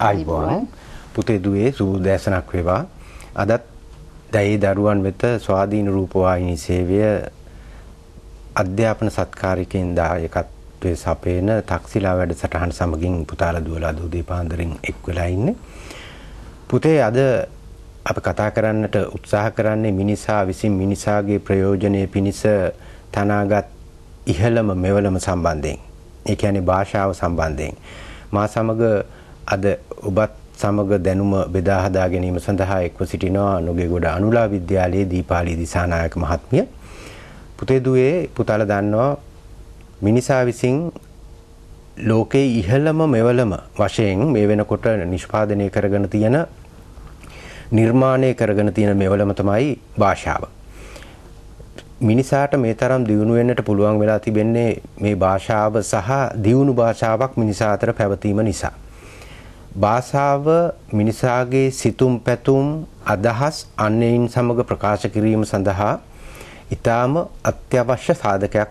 ආයිබෝන් පුතේ දුවේ සුබ දැසනක් වේවා. අදත් දැයි දරුවන් වෙත ස්වාධීන රූපවාහිනී සේවය අධ්‍යාපන සත්කාරිකෙන් දායකත්වයේ සපේන තක්සිලා වැඩසටහන සමගින් පුතාලා දුවලා දූදී පාන්දරින් එක් වෙලා ඉන්නේ. පුතේ අද අප කතා කරන්නට උත්සාහ කරන්නේ මිනිසා විසින් මිනිසාගේ ප්‍රයෝජනය පිණිස තනාගත් ඉහළම මෙවලම සම්බන්ධයෙන්. ඒ කියන්නේ භාෂාව සම්බන්ධයෙන්. මා සමග අද ඔබත් සමග දැනුම බෙදා හදා ගැනීම සඳහා එක්ව සිටිනවා නොගේගොඩ අනුලා විද්‍යාලයේ දීපාලි දිසානායක මහත්මිය. පුතේ දුවේ පුතාලා දන්නවා මිනිසා විසින් ලෝකයේ ඉහළම මෙවලම වශයෙන් මේ වෙනකොට නිෂ්පාදනය කරගෙන තියෙන නිර්මාණය කරගෙන තියෙන මෙවලම තමයි භාෂාව. මිනිසාට මේ තරම් දියුණු වෙන්නට පුළුවන් වෙලා තිබෙන්නේ මේ භාෂාව සහ දියුණු භාෂාවක් මිනිසා අතර පැවතීම නිසා. භාෂාව මිනිසාගේ සිතුම් පැතුම් අදහස් අන්‍යයින් සමග ප්‍රකාශ කිරීම සඳහා ඊටාම අත්‍යවශ්‍ය සාධකයක්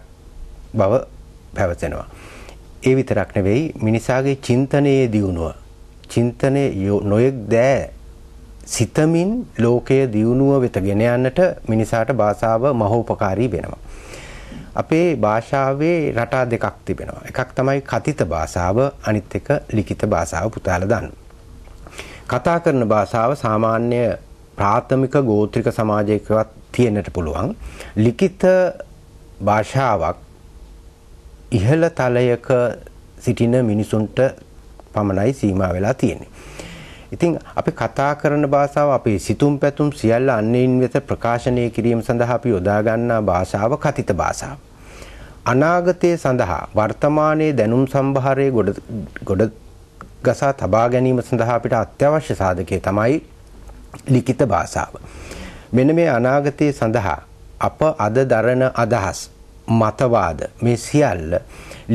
බව පැවසෙනවා. ඒ විතරක් නෙවෙයි මිනිසාගේ චින්තනයේ දියුණුව චින්තනයේ නොයෙක් දෑ සිතමින් ලෝකයේ දියුණුව වෙත ගෙන යන්නට මිනිසාට භාෂාව මහෝපකාරී වෙනවා. අපේ භාෂාවේ රටා දෙකක් තිබෙනවා. එකක් තමයි කතිත භාෂාව අනිත් එක ලිඛිත භාෂාව පුතාලා දන්න. කතා කරන භාෂාව සාමාන්‍ය ප්‍රාථමික ගෝත්‍රික සමාජයකවත් තියෙන්නට පුළුවන්. ලිඛිත භාෂාවක් ඉහළ තලයක සිටින මිනිසුන්ට පමණයි සීමා වෙලා තියෙන්නේ. ඉතින් අපි කතා කරන භාෂාව අපේ සිතුම් පැතුම් සියල්ල අන්‍යයින් වෙත ප්‍රකාශනය කිරීම සඳහා අපි යොදා ගන්නා භාෂාව කතිත භාෂාව. අනාගතය සඳහා වර්තමානයේ දැනුම් සම්භාරයේ ගොඩ ගොඩ ගසා තබා ගැනීම සඳහා අපිට අත්‍යවශ්‍ය සාධකයේ තමයි ලිඛිත භාෂාව. මෙන්න මේ අනාගතය සඳහා අප අද දරන අදහස් මතවාද මේ සියල්ල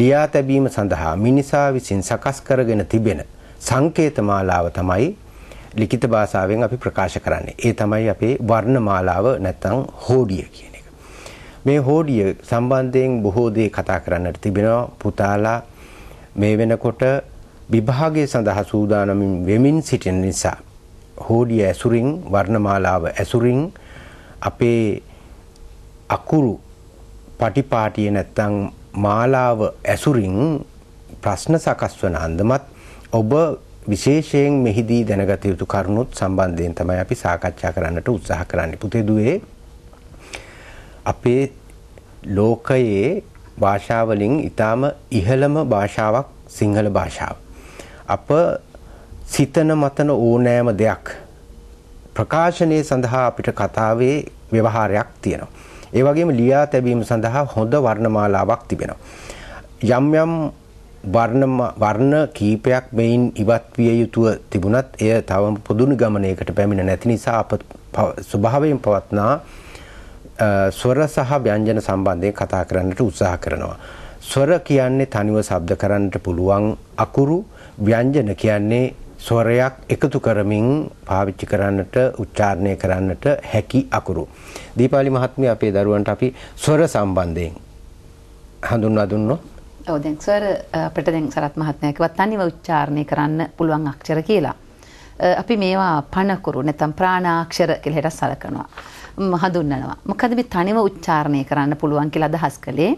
ලියා තැබීම සඳහා මිනිසා විසින් සකස් කරගෙන තිබෙන සංකේත මාලාව තමයි ලිඛිත භාෂාවෙන් අපි ප්‍රකාශ කරන්නේ. ඒ තමයි අපේ වර්ණ මාලාව නැත්නම් හෝඩිය කියන එක. මේ හෝඩිය සම්බන්ධයෙන් බොහෝ දේ කතා කරන්නට තිබෙනවා. පුතාලා මේ වෙනකොට විභාගය සඳහා සූදානම් වෙමින් සිටින නිසා හෝඩිය ඇසුරින් වර්ණමාලාව ඇසුරින් අපේ අකුරු පටිපාටිය නැත්තම් මාලාව ඇසුරින් ප්‍රශ්න සකස් වන අන්දමත් ඔබ විශේෂයෙන් මෙහිදී දැනගත යුතු කරුණුත් සම්බන්ධයෙන් තමයි අපි සාකච්ඡා කරන්නට උත්සාහ කරන්නේ. පුතේ දුවේ අපේ ලෝකයේ භාෂාවලින් ඊටාම ඉහළම භාෂාවක් සිංහල භාෂාව. අප සිතන මතන ඕනෑම දෙයක් ප්‍රකාශනයේ සඳහා අපිට කතාවේ ව්‍යවහාරයක් තියෙනවා. ඒ වගේම ලියා තැබීම සඳහා හොඳ වර්ණමාලාවක් තිබෙනවා. යම් යම් වර්ණ කීපයක් මෙයින් ඉවත් විය යුතුව තිබුණත් එය තවම පොදුනි ගමනයකට පැමිණ නැති නිසා අප ස්වභාවයෙන් පවත්නා ස්වර සහ ව්‍යංජන සම්බන්ධයෙන් කතා කරන්නට උත්සාහ කරනවා. ස්වර කියන්නේ තනිව ශබ්ද කරන්නට පුළුවන් අකුරු ව්‍යංජන කියන්නේ ස්වරයක් එකතු කරමින් පාවිච්චි කරන්නට උච්චාරණය කරන්නට හැකි අකුරු. දීපාලි මහත්මිය අපේ දරුවන්ට අපි ස්වර සම්බන්ධයෙන් හඳුන්වා දුන්නොත් ඔව් දැන් සර් අපිට දැන් සරත් මහත්මයා කිව්වත් තනිව උච්චාරණය කරන්න පුළුවන් අක්ෂර කියලා. අපි මේවා පණකුරු නැත්නම් ප්‍රාණාක්ෂර කියලා හිතලා සලකනවා. හඳුන්වනවා. මොකද මේ තනිව උච්චාරණය කරන්න පුළුවන් කියලා අදහස් කළේ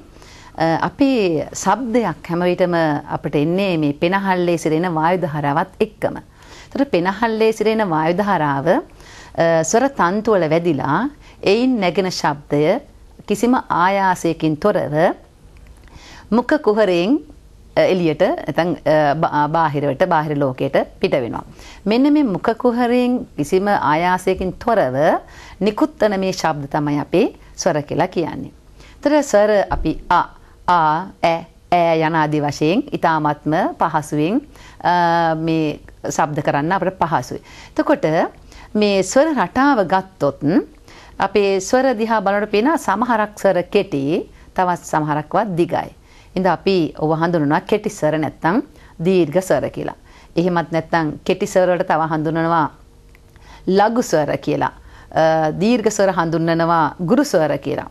අපේ ශබ්දයක් හැම විටම අපිට එන්නේ මේ පෙනහල්ලේ සිරෙන වායු ධාරාවත් එක්කම. ඒතර පෙනහල්ලේ සිරෙන වායු ධාරාව ස්වර තන්තු වල වැදිලා එයින් නැගෙන ශබ්දය කිසිම ආයාසයකින් තොරව මුඛ කුහරයෙන් එලියට ඇතන් බාහිරවට බාහිර ලෝකයට පිට වෙනවා. මෙන්න මේ මුඛ කුහරයෙන් කිසිම ආයාසයකින් තොරව නිකුත්වන මේ ශබ්ද තමයි අපේ ස්වර කියලා කියන්නේ. ඒතර ස්වර අපි අ ආ ඈ ඈ යන ආදී වශයෙන් ඊ타ත්ම පහසුවෙන් මේ ශබ්ද කරන්න අපට පහසුයි. එතකොට මේ ස්වර රටාව ගත්තොත් අපේ ස්වර දිහා බලනකොට පේන සමහරක් ස්වර කෙටි, තවත් සමහරක්වත් දිගයි. ඉඳ අපි ඔව හඳුනනවා කෙටි සර නැත්තම් දීර්ඝ සර කියලා. එහෙමත් නැත්තම් කෙටි සර වලට තව හඳුනනවා ලඝු ස්වර කියලා. දීර්ඝ ස්වර හඳුන්වනවා ගුරු ස්වර කියලා.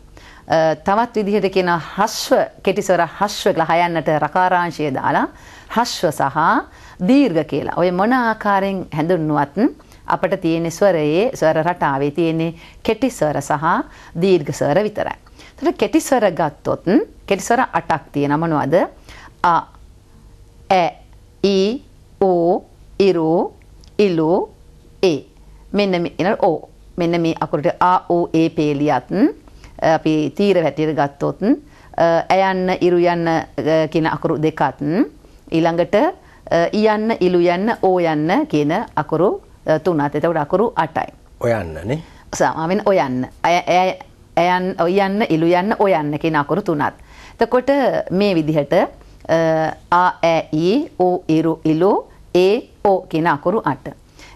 තවත් විදිහට කියන හස්ව කෙටි ස්වර හස්ව කියලා හයන්නට රකාරාංශය දාලා හස්ව සහ දීර්ඝ කියලා. ඔය මොන ආකාරයෙන් හැඳුන්වුවත් අපිට තියෙන ස්වරයේ ස්වර රටාවේ තියෙන කෙටි ස්වර සහ දීර්ඝ ස්වර විතරයි. ඒතර කෙටි ස්වර ගත්තොත් කෙටිස්වර 8ක් තියෙනවා මොනවද? අ ඈ ඊ ඕ ඉරෝ ඉලෝ ඒ මෙන්න මේ ඕ මෙන්න මේ අකුරට ආ ඕ ඒ පේලියත් අපි තීර වැටිර ගත්තොත් ඇයන්න ඉරු යන්න කියන අකුරු දෙකත් ඊළඟට ඉයන්න ඉලු යන්න ඕ යන්න කියන අකුරු තුනත් එතකොට අකුරු 8යි. ඔයන්නනේ. සාමාවෙන් ඔයන්න. ඇයන් ඔයන්න ඉලු යන්න ඔයන්න කියන අකුරු තුනත්. තකොට මේ විදිහට ආඇ ඕ එරු එලෝ ඒ ඕ කියෙන අකුරු අට.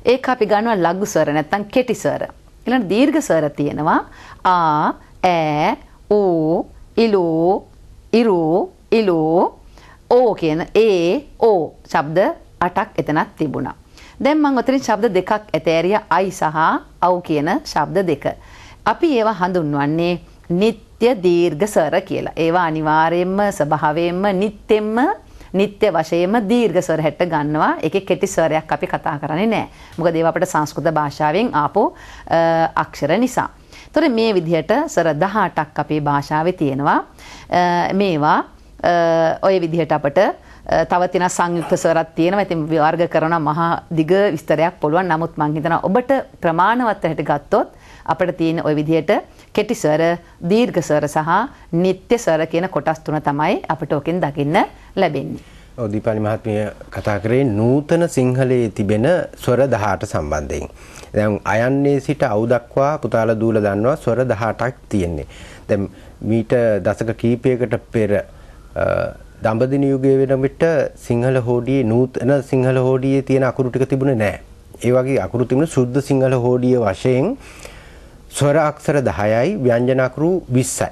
ඒ අපි ගන්නවා ලගු ස්වර නැත්තන් කෙටි ස්වර. එළට දීර්ඝ ස්වර තියෙනවා ආ ඇ ඕ ඉලෝ ඉරෝ ඉලෝ ඕ කියන ඒ ඕ ශබ්ද අටක් එතනත් තිබුණා. දැන් මං ඔතරින් ශබ්ද දෙකක් ඇතෑරිය අයි සහ අව් කියන ශබ්ද දෙක. අපි ඒවා හඳුන්වන්නේ නිත් නিত্য දීර්ඝ ස්වර කියලා. ඒවා අනිවාර්යයෙන්ම ස්වභාවයෙන්ම නිත්‍යෙම්ම නිත්‍ය වශයෙන්ම දීර්ඝ ස්වර හැට ගන්නවා. ඒකේ කෙටි ස්වරයක් අපි කතා කරන්නේ නැහැ. මොකද ඒවා අපිට සංස්කෘත භාෂාවෙන් ආපු අක්ෂර නිසා. ඒතොර මේ විදිහට ස්වර 18ක් අපේ භාෂාවේ තියෙනවා. මේවා ඔය විදිහට අපට තව තියෙන සංයුක්ත ස්වරත් තියෙනවා. ඉතින් වර්ග කරන මහා දිග විස්තරයක් පුළුවන්. නමුත් මම හිතනවා ඔබට ප්‍රමාණවත් හැට ගත්තොත් අපිට තියෙන ওই විදිහට කෙටි ස්වර, දීර්ඝ ස්වර සහ නිත්‍ය ස්වර කියන කොටස් තුන තමයි අපිට ඔකෙන් දකින්න ලැබෙන්නේ. ඔව් දීපාලි මහත්මිය කතා කරේ නූතන සිංහලයේ තිබෙන ස්වර 18 සම්බන්ධයෙන්. දැන් අයන්නේ සිට අවු දක්වා පුතාල දූල දන්නවා ස්වර 18ක් තියෙන්නේ. දැන් මීට දශක කීපයකට පෙර දඹදින යුගයේ වෙන විට සිංහල හෝඩියේ නූතන සිංහල හෝඩියේ තියෙන අකුරු ටික තිබුණේ නැහැ. ඒ වගේ අකුරු තිබුණ සුද්ධ සිංහල හෝඩිය වශයෙන් ස්වර අක්ෂර 10යි ව්‍යංජන අකුරු 20යි.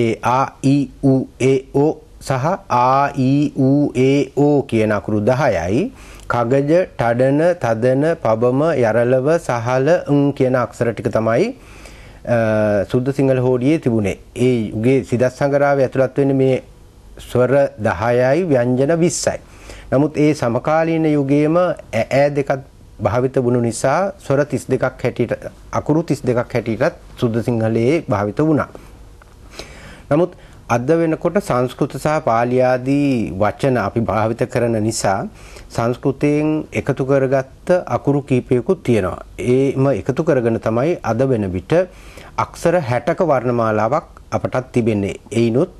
ඒ ආ ඊ ඌ ඒ ඕ සහ ආ ඊ ඌ ඒ ඕ කියන අකුරු 10යි. කගජ, ටඩන, තදන, පබම, යරලව, සහල, න් කියන අක්ෂර ටික තමයි සුද්ධ සිංහල හෝඩියේ තිබුණේ. ඒ යුගයේ සිදස් සංගරාවේ ඇතුළත් වෙන්නේ මේ ස්වර 10යි ව්‍යංජන 20යි. නමුත් ඒ සමකාලීන යුගයේම ඈ දෙකක් භාවිත වුණු නිසා ස්වර 32ක් හැටියට අකුරු 32ක් හැටියටත් සුද්ධ සිංහලයේ භාවිත වුණා. නමුත් අද වෙනකොට සංස්කෘත සහ පාලි ආදී වචන අපි භාවිත කරන නිසා සංස්කෘතයෙන් එකතු කරගත්ත අකුරු කීපයකුත් තියෙනවා. ඒම එකතු කරගෙන තමයි අද වෙන විට අක්ෂර 60ක වර්ණමාලාවක් අපටත් තිබෙන්නේ. එයිනොත්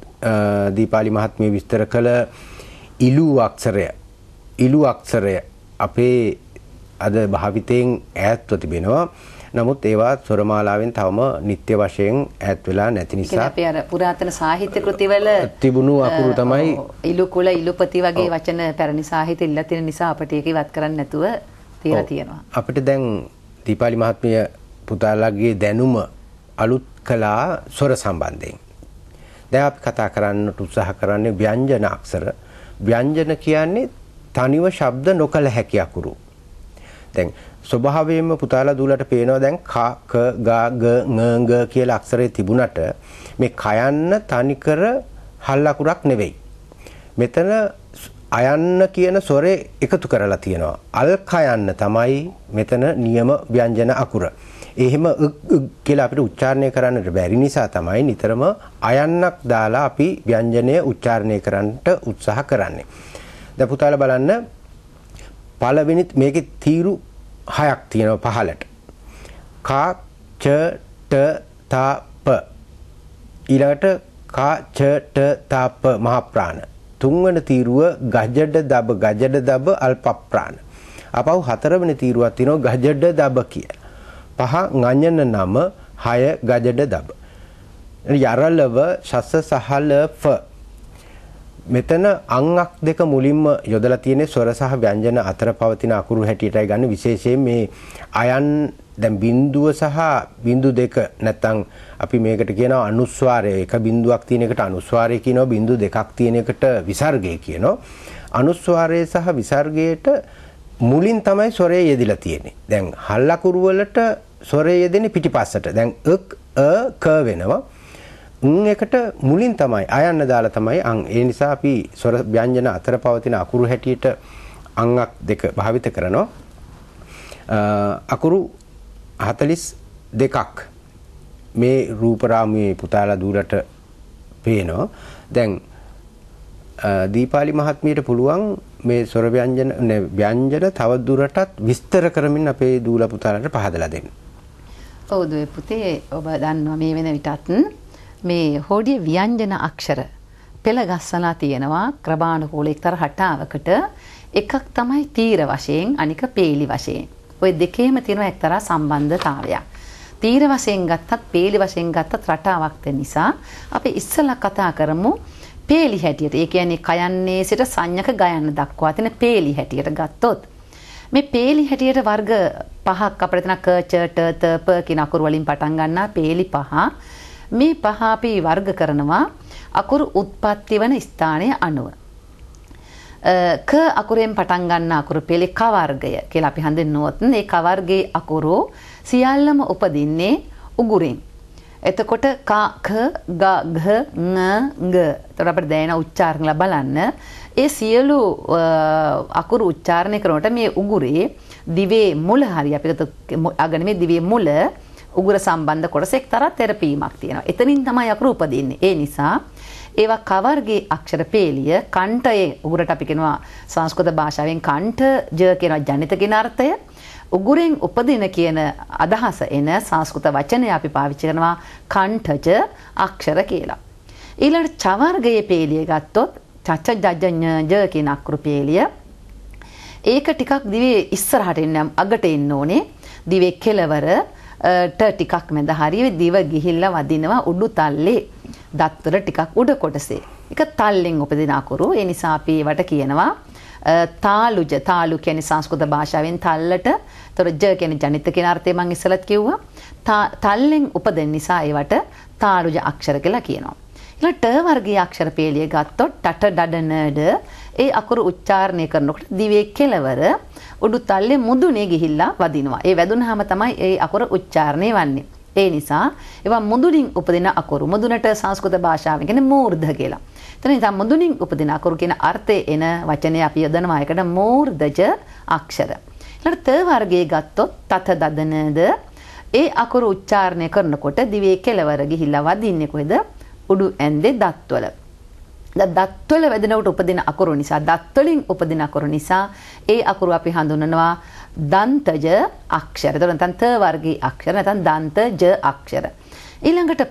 දීපාලි මහත්මිය විස්තර කළ ඉලූ අක්ෂරය ඉලූ අක්ෂරය අපේ අද භාවිතයෙන් ඈත්ව තිබෙනවා. නමුත් ඒවා සොරමාලාවෙන් තවම නිත්‍ය වශයෙන් ඈත් වෙලා නැති නිසා අපි අර පුරාතන සාහිත්‍ය කෘතිවල තිබුණු අකුරු තමයි ඉලුකුල ඉලුපති වගේ වචන පැරණි සාහිත්‍ය ඉල්ල තියෙන නිසා අපිට ඒක ඉවත් කරන්න නැතුව තියලා තියෙනවා. අපිට දැන් දීපාලි මහත්මිය පුතාලාගේ දැනුම අලුත් කළා සොර සම්බන්ධයෙන්. දැන් අපි කතා කරන්න උත්සාහ කරන්නේ ව්‍යංජන අක්ෂර. ව්‍යංජන කියන්නේ තනිව ශබ්ද නොකළ හැකි අකුරු. දැන් ස්වභාවයෙන්ම පුතාලා දූලට පේනවා දැන් ක ක ග ග ङ ග කියලා අක්ෂරේ තිබුණට මේ කයන්න තනිකර හල් අකුරක් නෙවෙයි. මෙතන අයන්න කියන ස්වරේ එකතු කරලා තියෙනවා. අල් කයන්න තමයි මෙතන නියම ව්‍යංජන අකුර. එහෙම කියලා අපිට උච්චාරණය කරන්නට බැරි නිසා තමයි නිතරම අයන්නක් දාලා අපි ව්‍යංජනය උච්චාරණය කරන්නට උත්සාහ කරන්නේ. දැන් පුතාලා බලන්න පළවෙනි මේකේ තීරු හයක් තියෙනවා පහලට. කා ච ට තා ප ඊළඟට කා ච ට තා ප මහ ප්‍රාණ. තුන්වන තීරුව ගජඩ දබ ගජඩ දබ අල්ප ප්‍රාණ. අපව හතරවෙනි තීරුවක් තියෙනවා ගජඩ දබ කිය. පහ ඥාන නම හය ගජඩ දබ. යරලව ශස සහල ෆ මෙතන අංගක් දෙක මුලින්ම යොදලා තියෙන්නේ ස්වර සහ ව්‍යංජන අතර පවතින අකුරු හැටියටයි ගන්න විශේෂයෙන් මේ අයන් දැන් බිඳුව සහ බිඳු දෙක නැත්නම් අපි මේකට කියනවා අනුස්වාරය එක බිඳුවක් තියෙන එකට අනුස්වාරය කියනවා බිඳු දෙකක් තියෙන එකට විසර්ගය කියනවා අනුස්වාරය සහ විසර්ගයට මුලින් තමයි ස්වරය යෙදිලා තියෙන්නේ දැන් හල් අකුරු වලට ස්වරය යෙදෙන්නේ පිටිපස්සට දැන් ක් අ ක වෙනවා උන් එකට මුලින් තමයි අයන්න දාලා තමයි අං ඒ නිසා අපි ස්වර ව්‍යංජන අතර පවතින අකුරු හැටියට අංගක් දෙක භාවිත කරනවා අකුරු 42ක් මේ රූපරාමුවේ පුතාලා දුරට පේනවා දැන් දීපාලි මහත්මියට පුළුවන් මේ ස්වර ව්‍යංජන ව්‍යංජන තව දුරටත් විස්තර කරමින් අපේ දූල පුතාලට පහදලා දෙන්න. ඔව් දුවේ පුතේ ඔබ දන්නවා මේ වෙන විටත් මේ හොඩිය ව්‍යංජන අක්ෂර පෙළ ගස්සලා තියෙනවා ක්‍රමානුකූල එක්තරා රටාවකට එකක් තමයි තීර වශයෙන් අනික පේලි වශයෙන්. ඔය දෙකේම තියෙනවා එක්තරා සම්බන්ධතාවයක්. තීර වශයෙන් ගත්තත් පේලි වශයෙන් ගත්තත් රටාවක් නිසා අපි ඉස්සලා කතා කරමු පේලි හැටියට. ඒ කියන්නේ කයන්නේ සිට සංයක ගයන්න දක්වා තියෙන පේලි හැටියට ගත්තොත් මේ පේලි හැටියට වර්ග පහක් අපිට තියෙන ක ච ට ත ප කියන අකුරු වලින් පටන් ගන්නා පේලි පහ. මේ පහ අපි වර්ග කරනවා අකුරු උත්පත්ති වන ස්ථානය අනුව. ක අකුරෙන් පටන් ගන්න අකුරු පෙළේ ක වර්ගය කියලා අපි හඳුන්වුවොත් මේ ක වර්ගයේ අකුරු සියල්ලම උපදින්නේ උගුරෙන්. එතකොට ක ක ග ග න ග. එතකොට අපිට දැනෙන උච්චාරණ බලන්න. ඒ සියලු අකුරු උච්චාරණය කරනකොට මේ උගුරේ දිවේ මුල හරි අපිට අගනේ දිවේ මුල උගුර සම්බන්ධ කොටසෙක් තරත් තෙරපීමක් තියෙනවා. එතනින් තමයි අකුරු උපදින්නේ. ඒ නිසා ඒවා කවර්ගේ අක්ෂර පේලිය කණ්ඨයේ උගුරට අපි කියනවා සංස්කෘත භාෂාවෙන් කණ්ඨ ජ කියන ජනිත කියන අර්ථය උගුරෙන් උපදින කියන අදහස එන සංස්කෘත වචනය අපි පාවිච්චි කරනවා කණ්ඨජ අක්ෂර කියලා. ඊළඟට චවර්ගයේ පේලිය ගත්තොත් චච්ච ජජ්ජ ජ කියන අකුරු පේලිය ඒක ටිකක් දිවේ ඉස්සරහට එන්න අගට එන්න ඕනේ. දිවේ කෙලවර ට ටිකක් මැද හරිය දිව ගිහිල්ලා වදිනවා උඩු තල්ලේ දත්වල ටිකක් උඩ කොටසේ. එක තල්ලෙන් උපදිනාකුරු ඒ නිසා අපි ඒවට කියනවා තාලුජ තාලු කියන සංස්කෘත භාෂාවෙන් තල්ලට තොර ජ කියන ජනිත කියන අර්ථය මං ඉස්සලත් කිව්වා තල්ලෙන් උපදෙන නිසා ඒවට තාලුජ අක්ෂර කියලා කියනවා. ඊළඟ ට වර්ගයේ අක්ෂර පේලිය ගත්තොත් ටට ඩඩ නඩ ඒ අකුරු උච්චාරණය කරනකොට දිවේ කෙළවර උඩු තල්ලේ මුදුනේ ගිහිල්ලා වදිනවා. ඒ වැදුනහම තමයි ඒ අකුර උච්චාරණය වන්නේ. ඒ නිසා ඒවා මුදුනින් උපදින අකුරු මුදුනට සංස්කෘත භාෂාවෙන් කියන්නේ මූර්ධ කියලා. එතන ඉතින් මුදුනින් උපදින අකුරු කියන අර්ථයේ එන වචනේ අපි යොදනවා ඒකට මූර්ධජ අක්ෂර. ඊළඟට ත වර්ගයේ ගත්තොත් තත දදනද ඒ අකුරු උච්චාරණය කරනකොට දිවේ කෙළවර ගිහිල්ලා වදින්නේ කොහෙද? උඩු ඇන්දේ දත්වල. දත්වල වැදෙනවට උපදින අකුරු නිසා දත්වලින් උපදින අකුරු නිසා ඒ අකුරු අපි හඳුනනවා දන්තජ අක්ෂර. එතකොට නැත්නම් ත වර්ගී අක්ෂර නැත්නම් දන්තජ අක්ෂර. ඊළඟට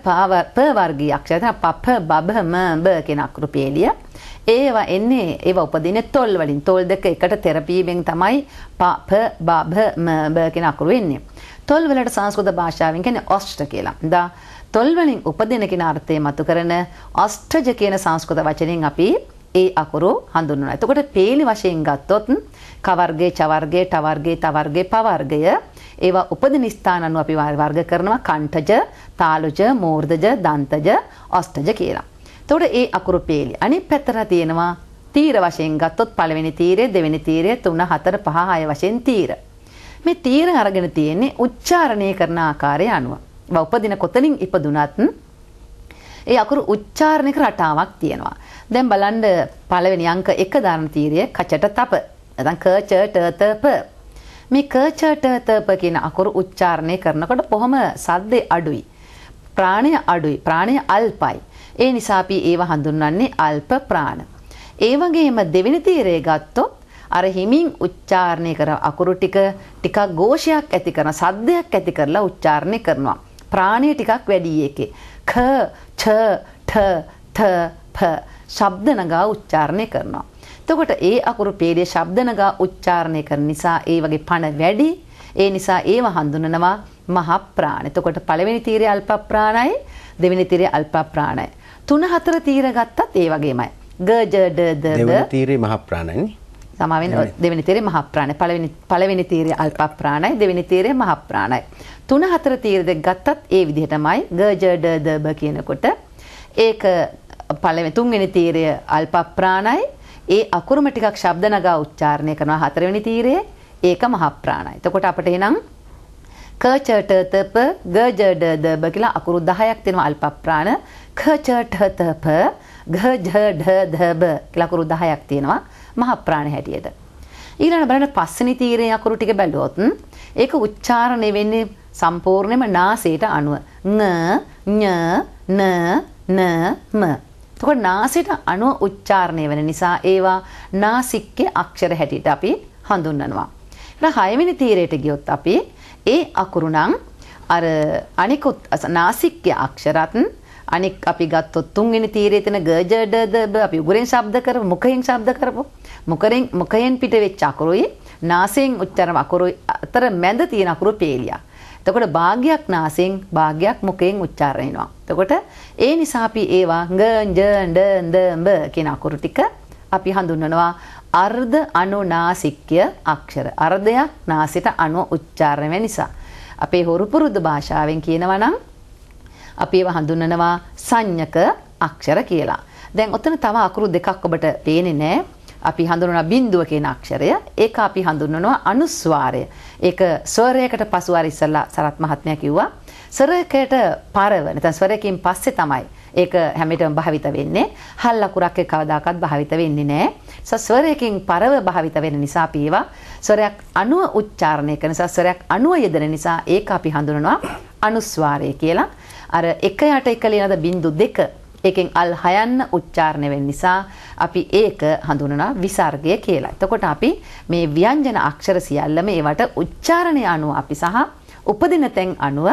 ප වර්ගී අක්ෂර නැත්නම් පප බබ ම බ කියන අකුරු පේලිය. ඒවා එන්නේ ඒවා උපදින තොල් වලින්. තොල් දෙක එකට තෙරපීමෙන් තමයි පප බබ ම බ කියන අකුරු එන්නේ. තොල් වලට සංස්කෘත භාෂාවෙන් කියන්නේ ඔස්ට්‍ර කියලා. දා තොල්වලින් උපදින කියන අර්ථය මතු කරන අෂ්ටජ කියන සංස්කෘත වචනයෙන් අපි ඒ අකුරු හඳුන්වනවා. එතකොට පේලි වශයෙන් ගත්තොත් කවර්ගයේ, චවර්ගයේ, ටවර්ගයේ, තවර්ගයේ, පවර්ගය ඒවා උපදින ස්ථාන අනුව අපි වර්ග කරනවා කණ්ඨජ, තාලුජ, මූර්ධජ, දන්තජ, අෂ්ටජ කියලා. එතකොට ඒ අකුරු පේලි. අනිත් පැත්තට තියෙනවා තීර වශයෙන් ගත්තොත් පළවෙනි තීරය දෙවෙනි තීරය 3 4 5 6 වශයෙන් තීර. මේ තීර අරගෙන තියෙන්නේ උච්චාරණය කරන ආකාරය අනුව. උපදින කොතනින් ඉපදුනත් ඒ අකුරු උච්චාරණයක රටාවක් තියෙනවා. දැන් බලන්න පළවෙනි අංක 1 දාන තීරය කචට තප. නැත්නම් ක ච ට ත ප. මේ ක ච ට ත ප කියන අකුරු උච්චාරණය කරනකොට කොහොම සද්දේ අඩුයි. ප්‍රාණය අඩුයි. ප්‍රාණය අල්පයි. ඒ නිසා අපි ඒව හඳුන්වන්නේ අල්ප ප්‍රාණ. ඒ වගේම දෙවෙනි තීරය ගත්තොත් අර හිමින් උච්චාරණය කර අකුරු ටික ටිකක් ഘോഷයක් ඇති කරන සද්දයක් ඇති කරලා උච්චාරණය කරනවා. ප්‍රාණය ටිකක් වැඩි එකේ. ක, ඡ, ඨ, ථ, ප ශබ්ද නගා උච්චාරණය කරනවා. එතකොට ඒ අකුරු පේඩේ ශබ්ද නගා උච්චාරණය කරන නිසා ඒ වගේ පණ වැඩි. ඒ නිසා ඒව හඳුනනවා මහ ප්‍රාණ. එතකොට පළවෙනි තීරය අල්ප ප්‍රාණයි, දෙවෙනි තීරය අල්ප ප්‍රාණයි. තුන හතර තීර ගත්තත් ඒ වගේමයි. ග ජ ඩ ද ද. දෙවෙනි තීරේ මහ ප්‍රාණයිනේ. සමාවෙන් දෙවෙනි තීරය මහ ප්‍රාණයි. පළවෙනි පළවෙනි තීරය අල්ප ප්‍රාණයි, දෙවෙනි තීරය මහ ප්‍රාණයි. තුන හතර තීර දෙක ගත්තත් ඒ විදිහටමයි ග ජ ඩ ද බ කියනකොට ඒක පළවෙනි තුන්වෙනි තීරය අල්ප ප්‍රාණයි. ඒ අකුරුම ටිකක් ශබ්ද නගා උච්චාරණය කරනවා හතරවෙනි තීරයේ ඒක මහ ප්‍රාණයි. එතකොට අපිට එහෙනම් ක ච ට ත ප ග ජ ඩ ද බ කියලා අකුරු 10ක් තියෙනවා අල්ප ප්‍රාණ. ක ච ට ත ප ග ජ ඩ ද බ කියලා අකුරු 10ක් තියෙනවා. මහප්‍රාණ හැටියට. ඊළඟ බලන්න පස්වෙනි තීරයේ අකුරු ටික බැලුවොත් ඒක උච්චාරණය වෙන්නේ සම්පූර්ණයෙන්ම නාසයට අනුව. න ඤ න න ම. එතකොට නාසයට අනුව උච්චාරණය වෙන නිසා ඒවා නාසික්කේ අක්ෂර හැටියට අපි හඳුන්වනවා. ඊට හයවෙනි තීරයට ගියොත් අපි ඒ අකුරු නම් අර අනිකුත් නාසික්‍ය අක්ෂරත් අනික් අපි ගත්තොත් තුන්වෙනි තීරයේ තියෙන ගජඩද අපි උගුරෙන් ශබ්ද කරමු මුඛයෙන් ශබ්ද කරමු මොකරෙන් මොකයෙන් පිට වෙච්ච අකුරුයි නාසයෙන් උච්චාරණ අකුරු අතර මැද තියෙන අකුරු පේලියක්. එතකොට භාගයක් නාසයෙන් භාගයක් මොකයෙන් උච්චාරණය වෙනවා. එතකොට ඒ නිසා අපි ඒවා ග ජ ඩ ඳ බ කියන අකුරු ටික අපි හඳුන්වනවා අර්ධ අනුනාසික්‍ය අක්ෂර. අර්ධයක් නාසයට අනු උච්චාරණය වෙන නිසා. අපේ හොරු පුරුදු භාෂාවෙන් කියනවා නම් අපි ඒවා හඳුන්වනවා සංඥක අක්ෂර කියලා. දැන් ඔතන තව අකුරු දෙකක් ඔබට පේන්නේ නැහැ. අපි හඳුනන බින්දුව කියන අක්ෂරය ඒක අපි හඳුන්වනවා අනුස්වාරය. ඒක ස්වරයකට පසු ආර ඉස්සලා සරත් මහත්මයා කිව්වා. ස්වරයකට පරව නැත්නම් ස්වරයකින් පස්සේ තමයි ඒක හැමෙටම භාවිත වෙන්නේ. හල් ලකුරක් ඒ කවදාකවත් භාවිත වෙන්නේ නැහැ. සස්වරයකින් පරව භාවිත වෙන නිසා අපි ඒවා ස්වරයක් අනුව උච්චාරණය කරන නිසා ස්වරයක් අනුව යෙදෙන නිසා ඒක අපි හඳුනනවා අනුස්වාරය කියලා. අර එක යට එක ලියනද බින්දු දෙක ඒකෙන් අල් හයන්න උච්චාරණය වෙන නිසා අපි ඒක හඳුනනවා විසර්ගය කියලා. එතකොට අපි මේ ව්‍යංජන අක්ෂර සියල්ලම ඒවට උච්චාරණය අනුව අපි සහ උපදින තැන් අනුව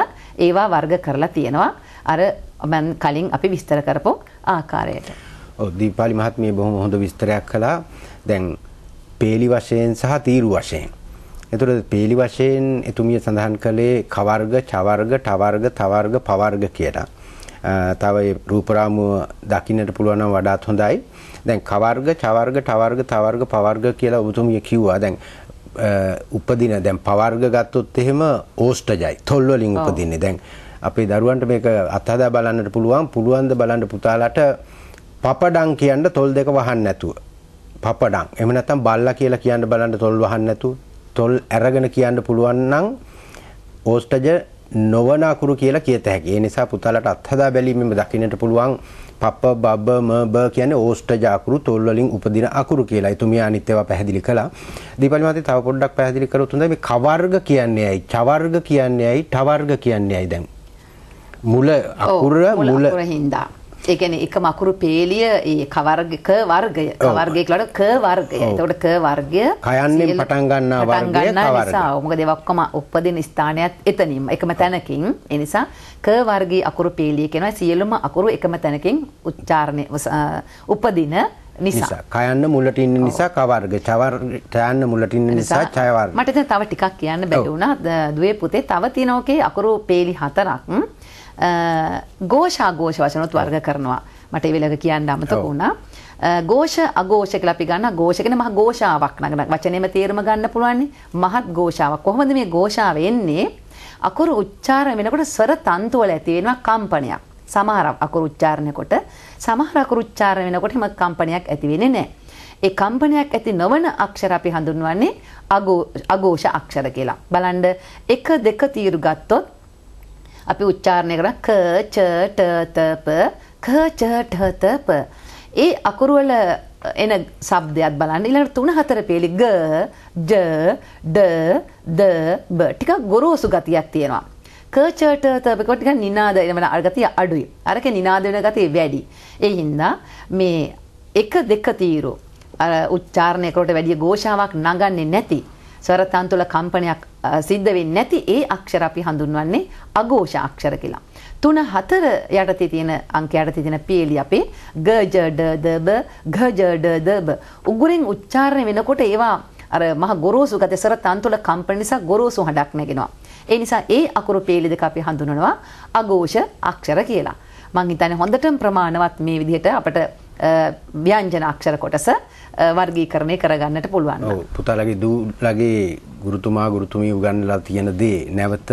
ඒවා වර්ග කරලා තියෙනවා. අර මන් කලින් අපි විස්තර කරපු ආකාරයට. ඔව් දීපාලි මහත්මිය බොහොම හොඳ විස්තරයක් කළා. දැන් පේලි වශයෙන් සහ තීරු වශයෙන්. එතකොට පේලි වශයෙන් එතුමිය සඳහන් කළේ කවර්ග, චවර්ග, ටවර්ග, තවර්ග, පවර්ග කියලා. තව රූපරාමුව දකින්නට පුළුවන් නම් වඩාත් හොඳයි. දැන් කවර්ග, චවර්ග, ටවර්ග, තවර්ග, පවර්ග කියලා ඔබතුමිය කිව්වා. දැන් උපදින දැන් පවර්ග ගත්තොත් එහෙම ඕස්ටජයි. තොල් වලින් උපදින්නේ. දැන් අපේ දරුවන්ට මේක අත්හදා බලන්නට පුළුවන්. පුළුවන් ද බලන්න පුතාලට පපඩම් කියන්න තොල් දෙක වහන්න නැතුව. පපඩම්. එහෙම නැත්නම් බල්ලා කියලා කියන්න බලන්න තොල් වහන්න නැතුව. තොල් අරගෙන කියන්න පුළුවන් නම් ඕස්ටජ නොවන අකුරු කියලා කියත හැකියි. ඒ නිසා පුතාලට අත්හදා බැලීමෙන් දකින්නට පුළුවන් පප්ප බබ්බ ම බ කියන්නේ ඕෂ්ඨජ අකුරු තොල් වලින් උපදින අකුරු කියලා. එතුමියා අනිත් ඒවා පැහැදිලි කළා. දීපලි මහත්තයා තව පොඩ්ඩක් පැහැදිලි කරොත් හොඳයි මේ කවර්ග කියන්නේ ඇයි? චවර්ග කියන්නේ ඇයි? ටවර්ග කියන්නේ ඇයි දැන්? මුල අකුර මුල අකුර හින්දා ඒ කියන්නේ එකම අකුරු පේලිය ඒ කවර්ගක වර්ගය කවර්ගය කියලා ක වර්ගය. එතකොට ක වර්ගය කයන්නෙන් පටන් ගන්නා වර්ගය කවර්ගය. මොකද ඒවා ඔක්කොම උපදින ස්ථානයත් එතනින්ම එකම තැනකින්. ඒ නිසා ක වර්ගී අකුරු පේලිය කියනවා සියලුම අකුරු එකම තැනකින් උච්චාරණය උපදින නිසා කයන්න මුලට ඉන්න නිසා කවර්ග චයන්න මුලට ඉන්න නිසා චයවර්ග මට තව ටිකක් කියන්න බැරි වුණා දුවේ පුතේ තව තියෙනෝකේ අකුරු පේලි හතරක් ගෝෂා ගෝෂ වශනොත් වර්ග කරනවා මට වෙලක කියන්න අමතක වුණා. ගෝෂ අගෝෂ කියලා අපි ගන්න ගෝෂකෙන මහ ගෝෂාවක් නගන වචනේම තේරුම ගන්න පුළුවන් මහත් ගෝෂාවක්. කොහොමද මේ ගෝෂාව එන්නේ? අකුරු උච්චාරණය වෙනකොට ස්වර තන්තු වල ඇති වෙනවා කම්පනයක්. සමහර අකුරු උච්චාරණයකොට සමහර අකුරු උච්චාරණය වෙනකොට හිම කම්පනයක් ඇති වෙන්නේ නැහැ. ඒ කම්පනයක් ඇති නොවන අක්ෂර අපි හඳුන්වන්නේ අගෝෂ අක්ෂර කියලා. බලන්න 1 2 තීරු ගත්තොත් අපි උච්චාරණය කරන ක ච ට ත ප ක ච ට ත ප ඒ අකුරු වල එන શબ્දයක් බලන්න ඊළඟට තුන හතර පේලි ග ජ ඩ ද බ ටිකක් ගොරෝසු ගතියක් තියෙනවා ක ච ට ත ප කොට ටිකක් නිනාද එන අර්ගතිය අඩුයි අරකේ නිනාද වෙන ගතිය වැඩි ඒ හින්දා මේ එක දෙක තීරු අර උච්චාරණය කරනකොට වැඩි ഘോഷාවක් නගන්නේ නැති ස්වර තන්තුල කම්පනයක් සිද්ධ වෙන්නේ නැති ඒ අක්ෂර අපි හඳුන්වන්නේ අഘോഷ අක්ෂර කියලා. තුන හතර යටතේ තියෙන අංක යටතේ තියෙන පීලි අපේ ග ජ ඩ ද බ ග ජ ඩ ද බ උගුරෙන් උච්චාරණය වෙනකොට ඒවා අර මහ ගොරෝසු ගත ස්වර තන්තුල කම්පන නිසා ගොරෝසු හඬක් නැගෙනවා. ඒ නිසා ඒ අකුරු පීලි දෙක අපි හඳුන්වනවා අഘോഷ අක්ෂර කියලා. මං හිතන්නේ හොඳටම ප්‍රමාණවත් මේ විදිහට අපිට ව්‍යංජන අක්ෂර කොටස වර්ගීකරණය කරගන්නට පුළුවන්. පුතාලගේ දූලගේ ගුරුතුමා ගුරුතුමී උගන්වලා තියෙන දේ නැවත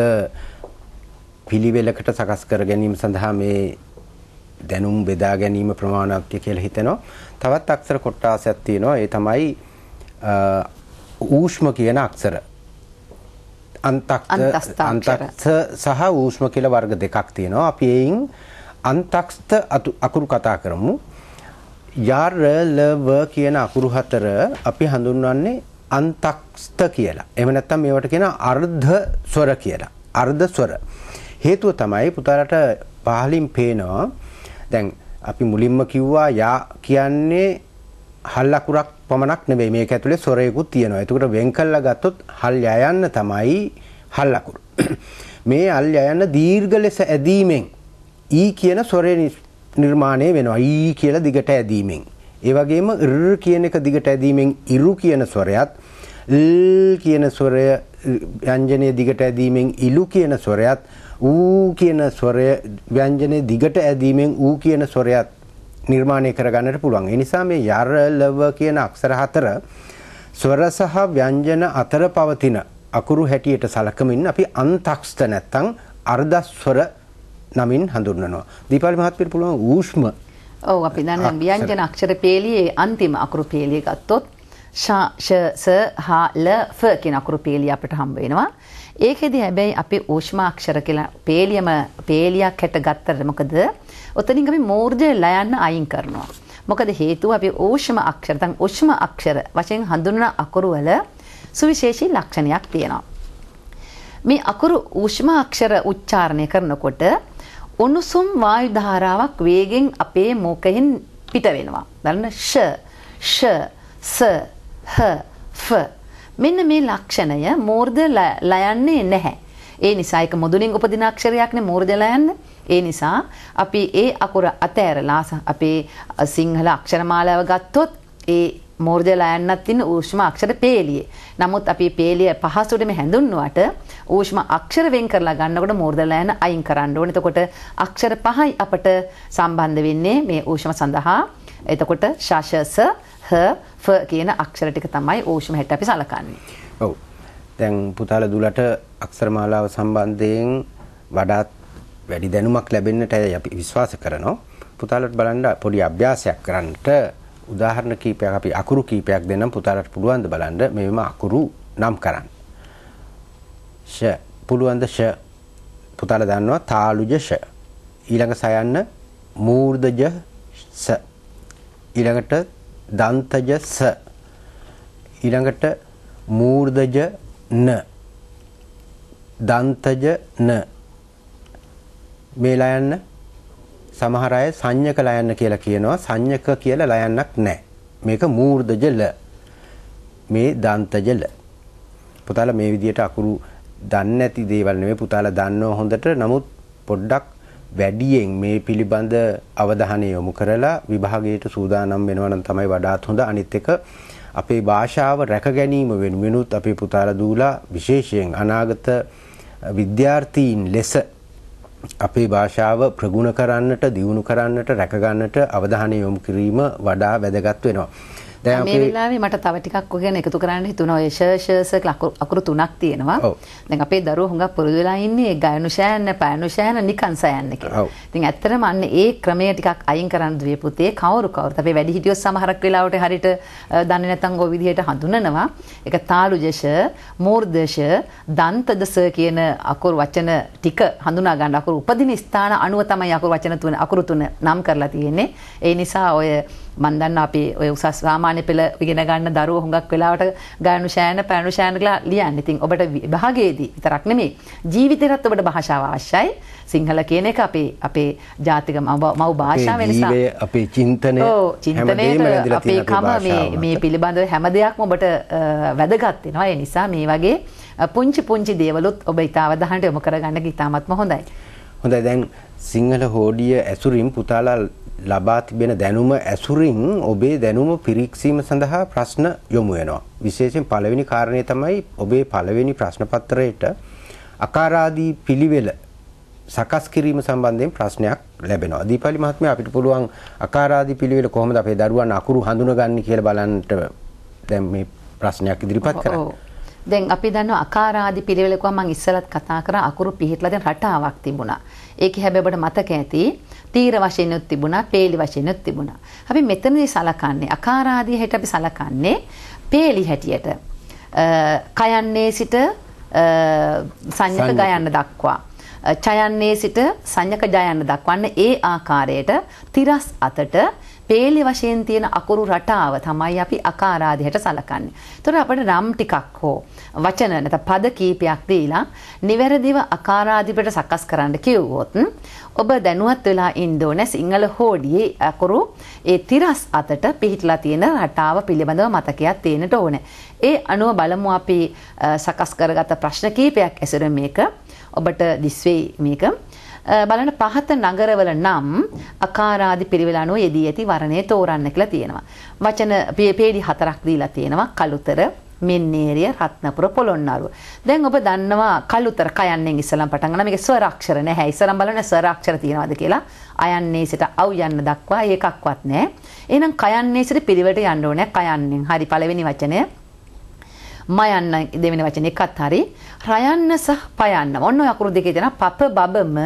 පිළිවෙලකට සකස් කර ගැනීම සඳහා මේ දැනුම් බෙදා ගැනීම ප්‍රමාණවත්ය කියලා හිතෙනවා. තවත් අක්ෂර කොටාසයක් තියෙනවා. ඒ තමයි ඌෂ්ම කියන අක්ෂර. අන්තක්ත අන්තක්ත සහ ඌෂ්ම කියලා වර්ග දෙකක් තියෙනවා. අපි එයින් අන්තක්ත අකුරු කතා කරමු. යර ලව කියන අකුරු හතර අපි හඳුන්වන්නේ අන්තක්ස්ත කියලා. එහෙම නැත්නම් මේවට කියන අර්ධ ස්වර කියලා. අර්ධ ස්වර. හේතුව තමයි පුතාලට පහලින් පේනවා. දැන් අපි මුලින්ම කිව්වා යා කියන්නේ හල් අකුරක් පමණක් නෙවෙයි. මේක ඇතුලේ ස්වරයකුත් තියෙනවා. ඒකට වෙන් කළා ගත්තොත් හල් යයන්න තමයි හල් අකුරු. මේ අල් යයන්න දීර්ඝ ලෙස ඇදීමෙන් ඊ කියන ස්වරය නිර්මාණය වෙනවා ඊ කියලා දිගට ඇදීමෙන්. ඒ වගේම ර් කියන එක දිගට ඇදීමෙන් ඉරු කියන ස්වරයත් ල් කියන ස්වරය ව්‍යංජනය දිගට ඇදීමෙන් ඉලු කියන ස්වරයත් ඌ කියන ස්වරය ව්‍යංජනය දිගට ඇදීමෙන් ඌ කියන ස්වරයත් නිර්මාණය කරගන්නට පුළුවන්. ඒ නිසා මේ යර ලව කියන අක්ෂර හතර ස්වර සහ ව්‍යංජන අතර පවතින අකුරු හැටියට සලකමින් අපි අන්තක්ෂත නැත්තම් අර්ධස්වර නමින් හඳුන්වනවා. දීපාලි මහත්මියට පුළුවන් ඌෂ්ම ඔව් අපි දන්න ව්‍යංජන අක්ෂර පේලියේ අන්තිම අකුරු පේලිය ගත්තොත් ෂ ස හ ල ෆ කියන අකුරු පේලිය අපිට හම්බ වෙනවා. ඒකෙදි හැබැයි අපි ඌෂ්ම අක්ෂර කියලා පේලියම පේලියක් හැට ගත්තට මොකද ඔතනින් අපි මෝර්ජය ලයන්න අයින් කරනවා. මොකද හේතුව අපි ඌෂ්ම අක්ෂර නැත්නම් උෂ්ම අක්ෂර වශයෙන් හඳුන්වන අකුරු වල සුවිශේෂී ලක්ෂණයක් තියෙනවා. මේ අකුරු ඌෂ්ම අක්ෂර උච්චාරණය කරනකොට උණුසුම් වායු ධාරාවක් වේගෙන් අපේ මූකයෙන් පිට වෙනවා. බලන්න ෂ ෂ ස හ ෆ මෙන්න මේ ලක්ෂණය මූර්ධ ලයන්නේ නැහැ. ඒ නිසා ඒක මුදුනින් උපදින අක්ෂරයක්නේ මූර්ධ ලයන්නේ. ඒ නිසා අපි ඒ අකුර අතෑරලා අපේ සිංහල අක්ෂරමාලාව ගත්තොත් ඒ මෝර්ජලා යන්නත් තියෙන ඌෂ්ම අක්ෂර පේලියේ. නමුත් අපි පේලිය පහසුටම හැඳුන්නුවට ඌෂ්ම අක්ෂර වෙන් කරලා ගන්නකොට මූර්ධලෑන අයින් කරන්න ඕන. එතකොට අක්ෂර පහයි අපට සම්බන්ධ වෙන්නේ මේ ඌෂ්ම සඳහා. එතකොට ශශස හ ෆ කියන අක්ෂර ටික තමයි ඌෂ්ම හැට අපි සලකන්නේ. ඔව්. දැන් පුතාල දුලට අක්ෂරමාලාව සම්බන්ධයෙන් වඩාත් වැඩි දැනුමක් ලැබෙන්නට අපි විශ්වාස කරනවා. පුතාලට බලන්න පොඩි අභ්‍යාසයක් කරන්නට උදාහරණ කීපයක් අපි අකුරු කීපයක් දෙන්නම් පුතාලට පුළුවන් ද බලන්න මේවම අකුරු නම් කරන්න. ෂ පුළුවන් ද ෂ පුතාලා දන්නවා තාලුජ ෂ. ඊළඟ සයන්න මූර්ධජ ස. ඊළඟට දන්තජ ස. ඊළඟට මූර්ධජ න. දන්තජ න. මේලා යන්න සමහර අය සංයක ලයන්න කියලා කියනවා සංයක කියලා ලයන්නක් නැහැ. මේක මූර්ධජ ල. මේ දන්තජ ල. පුතාලා මේ විදියට අකුරු දන්නේ නැති දේවල් නෙමෙයි පුතාලා දන්නව හොඳට. නමුත් පොඩ්ඩක් වැඩියෙන් මේ පිළිබඳ අවධානය යොමු කරලා විභාගයට සූදානම් වෙනවා නම් තමයි වඩාත් හොඳ. අනිත් එක අපේ භාෂාව රැක ගැනීම වෙනුවෙනුත් අපේ පුතාලා දූලා විශේෂයෙන් අනාගත විද්‍යාර්ථීන් ලෙස අපේ භාෂාව ප්‍රගුණ කරන්නට දියුණු කරන්නට රැකගන්නට අවධානය යොමු කිරීම වඩා වැදගත් වෙනවා. දැන් මේ වෙලාවේ මට තව ටිකක් ඔගෙන එකතු කරන්න හිතුණා ඔය ෂර්ෂර්ස් අකුරු තුනක් තියෙනවා. දැන් අපේ දරුවෝ හුඟක් පුරුදු වෙලා ඉන්නේ ගයනුෂෑන, පෑනුෂෑන, නිකන්සෑන කියලා. ඉතින් ඇත්තටම අන්න ඒ ක්‍රමය ටිකක් අයින් කරන්න දුවේ පුතේ කවුරු කවුරුත් අපේ වැඩිහිටියෝ සමහරක් වෙලාවට හරියට දන්නේ නැත්නම් ওই විදිහට හඳුනනවා. ඒක තාලුජෂ, මූර්ධෂ, දන්තදස කියන අකුරු වචන ටික හඳුනා ගන්න අකුරු උපදින ස්ථාන අනුව තමයි අකුරු වචන තුන අකුරු තුන නම් කරලා තියෙන්නේ. ඒ නිසා ඔය මන් දන්න අපි ඔය උසස් සාමාන්‍ය පෙළ ඉගෙන ගන්න දරුවෝ හුඟක් වෙලාවට ගායනු ශායන පැනු ශායන කියලා ලියන්නේ. ඉතින් ඔබට විභාගයේදී විතරක් නෙමෙයි ජීවිතේටත් ඔබට භාෂාව අවශ්‍යයි. සිංහල කියන එක අපේ අපේ ජාතික මව් භාෂාව නිසා අපේ චින්තනය චින්තනයට අපේ කම මේ පිළිබඳව හැම දෙයක්ම ඔබට වැදගත් වෙනවා. ඒ නිසා මේ වගේ පුංචි පුංචි දේවලුත් ඔබ ඊට අවධානයට යොමු කරගන්න ඉතාමත්ම හොඳයි. හොඳයි දැන් සිංහල හෝඩිය ඇසුරින් පුතාලා ලබා තිබෙන දැනුම ඇසුරින් ඔබේ දැනුම පිරික්සීම සඳහා ප්‍රශ්න යොමු වෙනවා. විශේෂයෙන් පළවෙනි කාරණය තමයි ඔබේ පළවෙනි ප්‍රශ්න පත්‍රයට අකාරාදී පිළිවෙල සකස් කිරීම සම්බන්ධයෙන් ප්‍රශ්නයක් ලැබෙනවා. දීපාලි මහත්මයා අපිට පුළුවන් අකාරාදී පිළිවෙල කොහොමද අපේ දරුවන් අකුරු හඳුනගන්නේ කියලා බලන්නට දැන් මේ ප්‍රශ්නයක් ඉදිරිපත් කරන්නේ. දැන් අපි දන්න අකාරාදි පිළිවෙලකවා මං ඉස්සලත් කතා කර අකුරු පිහිටලා දැන් රටාවක් තිබුණා. ඒක හැබැයි ඔබට මතක ඇති තීර වශයෙන්ුත් තිබුණා, peeli වශයෙන්ුත් තිබුණා. අපි මෙතනදී සලකන්නේ අකාරාදී හැට අපි සලකන්නේ peeli හැටියට. කයන්නේ සිට සංයක ගයන්න දක්වා. චයන්නේ සිට සංයක ජයන්න දක්වන්න ඒ ආකාරයට තිරස් අතට පේලි වශයෙන් තියෙන අකුරු රටාව තමයි අපි අකාරාදියට සලකන්නේ. ඒතර අපිට නම් ටිකක් හෝ වචන නැත්නම් පද කීපයක් දීලා නිවැරදිව අකාරාදිපට සකස් කරන්න කිව්වොත් ඔබ දැනුවත් වෙලා ඉන්න ඕනේ සිංහල හෝඩියේ අකුරු ඒ තිරස් අතට පිහිටලා තියෙන රටාව පිළිබඳව මතකයක් තියෙන්නට ඕනේ. ඒ අනුව බලමු අපි සකස් කරගත ප්‍රශ්න කීපයක් ඇසුර මේක. ඔබට දිස්වේ මේක. බලන පහත නගරවල නම් අකාරාදි පිරිවෙල අනුව යෙදී ඇති වර්ණය තෝරන්න කියලා තියෙනවා. වචන පේඩි හතරක් දීලා තියෙනවා. කළුතර මෙන්නේරිය රත්නපුර පොළොන්නරුව. දැන් ඔබ දන්නවා කළුතර කයන්නෙන් ඉස්සලම් පටන් ගන්න මේකේ ස්වර අක්ෂර නැහැ. ඉස්සලම් බලන ස්වර අක්ෂර තියනවාද කියලා. අයන්නේ සිට අව් යන්න දක්වා ඒකක්වත් නැහැ. එහෙනම් කයන්නේ සිට පිළිවෙලට යන්න ඕනේ කයන්නෙන්. හරි පළවෙනි වචනය. මයන්න දෙවෙනි වචනේ එකත් හරි. රයන්න සහ පයන්න. ඔන්න ඔය අකුරු දෙකේ තියෙන පප බබම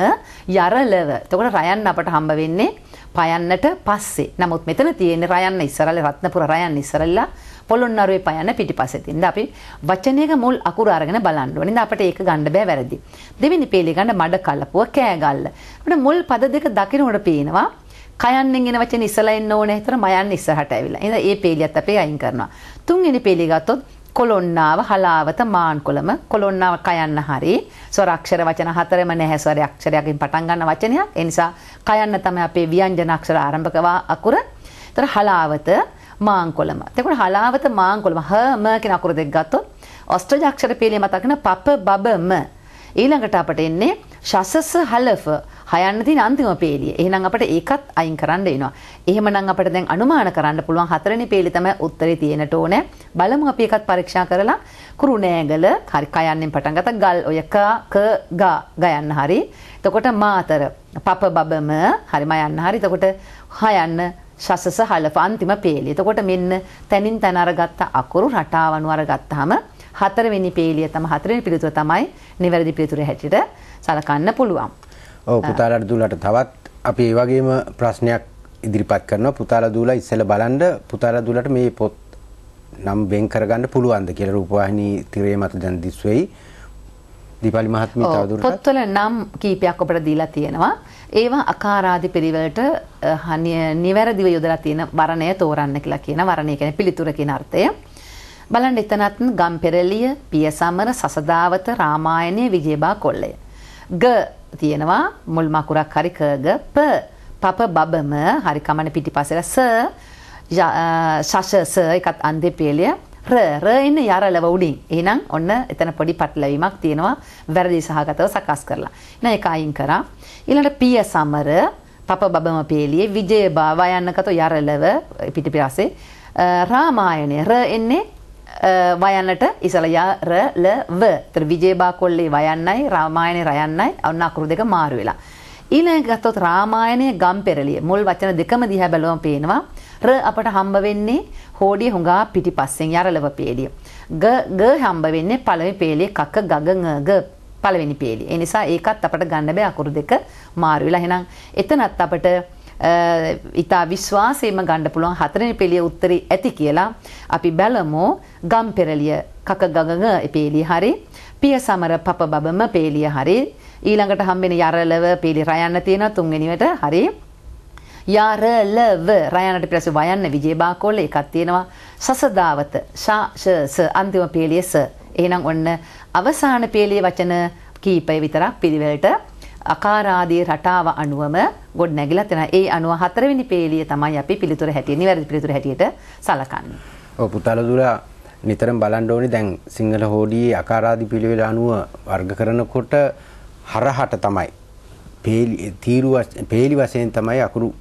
යරලව. එතකොට රයන්න අපට හම්බ වෙන්නේ පයන්නට පස්සේ. නමුත් මෙතන තියෙන්නේ රයන්න ඉස්සරල රත්නපුර රයන්න ඉස්සරලා පොළොන්නරුවේ පයන පිටිපස්සෙන්. ඉතින් අපි වචනයක මුල් අකුර අරගෙන බලන්න ඕනේ. ඉතින් අපිට ඒක ගන්න බෑ වැරදි. දෙවෙනි පේලේ ගන්න මඩ කලපුව කෑගල්ල. අපිට මුල් පද දෙක දකින්නට පේනවා කයන්නෙන් එන වචන ඉස්සලා එන්න ඕනේ. ඒතර මයන් ඉස්සරහට ඇවිල්ලා. ඉතින් ඒ පේලියත් අපි අයින් කරනවා. තුන්වෙනි පේලිය ගත්තොත් කොළොන්නාව හලාවත මාන්කොළම කොළොන්නාව කයන්න හරි ස්වරක්ෂර වචන හතරම නැහැ ස්වර අක්ෂරයකින් පටන් ගන්න වචනයක් ඒ නිසා කයන්න තමයි අපේ ව්‍යංජන අක්ෂර ආරම්භක අකුර. ඒතර හලාවත මාංකොළම. එතකොට හලාවත මාංකොළම හම කියන අකුර දෙක ගත්තොත් ඔස්ට්‍රේලියා අක්ෂර පේලිය මතකන පප බබම. ඊළඟට අපට එන්නේ ශසස හලෆ හයන්න තියෙන අන්තිම පේලිය. එහෙනම් අපිට ඒකත් අයින් කරන්න වෙනවා. එහෙමනම් අපිට දැන් අනුමාන කරන්න පුළුවන් හතරවෙනි පේලිය තමයි උත්තරේ තියෙනට ඕනේ. බලමු අපි ඒකත් පරීක්ෂා කරලා කුරුණෑගල හරි කයන්නෙන් පටන් ගත්ත ගල් ඔය ක ක ග ගයන්න හරි. එතකොට මාතර පප බබම හරි මයන්න හරි. එතකොට හයන්න ශසස හලප අන්තිම පේලිය. එතකොට මෙන්න තනින් තන අරගත්ත අකුරු රටාවනු අරගත්තාම හතරවෙනි පේලිය තමයි හතරවෙනි පිළිතුර තමයි නිවැරදි පිළිතුර හැටියට සලකන්න පුළුවන්. ඔව් පුතාලාට දූලට තවත් අපි ඒ වගේම ප්‍රශ්නයක් ඉදිරිපත් කරනවා පුතාලා දූලා ඉස්සෙල්ලා බලන්න පුතාලා දූලට මේ පොත් නම් වෙන් කරගන්න පුළුවන්ද කියලා රූපවාහිනී තිරේ මත දැන් දිස්වෙයි. දීපාලි මහත්මිය තවදුරටත් පොත්වල නම් කීපයක් අපිට දීලා තියෙනවා. ඒවා අකාරාදි පිළිවෙලට නිවැරදිව යොදලා තියෙන වරණය තෝරන්න කියලා කියන වරණය කියන්නේ පිළිතුර කියන අර්ථය. බලන්න එතනත් ගම්පෙරළිය, පියසමර, සසදාවත, රාමායනය, විජයබා කොල්ලය. ග තියෙනවා මුල් මකුරක් හරි කග ප පප බබම හරි කමන පිටිපසට ස ශෂ ස එකත් අන්දෙපේලිය ර ර එන්න යරලව උඩින්. එහෙනම් ඔන්න එතන පොඩි පටලැවීමක් තියෙනවා වැරදි සහගතව සකස් කරලා. එහෙනම් ඒක අයින් කරා. ඊළඟට පිය සමර පප බබම පේලියේ විජය බව යන්නකතෝ යරලව පිටිපිරසේ රාමායණය ර එන්නේ වයන්නට ඉසල ර ල ව. ඒතර විජේබා කොල්ලේ වයන්නයි රාමායනේ රයන්නයි අන්න අකුරු දෙක මාරු වෙලා. ඊළඟ ගත්තොත් රාමායනේ ගම්පෙරළිය මුල් වචන දෙකම දිහා බැලුවම පේනවා ර අපට හම්බ වෙන්නේ හෝඩිය හුඟා පිටිපස්සෙන් යරලව පේලිය. ග ග හම්බ වෙන්නේ පළවෙනි පේලිය කක ගග ග පළවෙනි පේලි. ඒ නිසා ඒකත් අපට ගන්න බෑ අකුරු දෙක මාරු වෙලා. එහෙනම් එතනත් අපට ඉතා විශ්වාසයෙන්ම ගන්න පුළුවන් හතරෙනි පෙළිය උත්තරේ ඇති කියලා අපි බැලමු ගම් පෙරලිය කක ගගග පේලිය හරි පිය සමර පප බබම පේලිය හරි ඊළඟට හම්බෙන යරලව පේලි රයන්න තියෙන තුන්වෙනිවට හරි යරලව රයනට පිරස වයන්න විජේබාකෝල එකක් තියෙනවා සසදාවත ශාෂස අන්තිම පේලිය ස එහෙනම් ඔන්න අවසාන පේලේ වචන කීපය විතරක් පිළිවෙලට අකාරාදී රටාව අනුවම ගොඩ නැගිලා තියෙනවා. ඒ අනුව හතරවෙනි පේලිය තමයි අපි පිළිතුර හැටියට නිවැරදි පිළිතුර හැටියට සලකන්නේ. ඔව් පුතාලදුලා නිතරම බලන්න ඕනේ දැන් සිංහල හෝඩියේ අකාරාදී පිළිවෙල අනුව වර්ග කරනකොට හරහට තමයි පේලි තීරු පේලි වශයෙන් තමයි අකුරු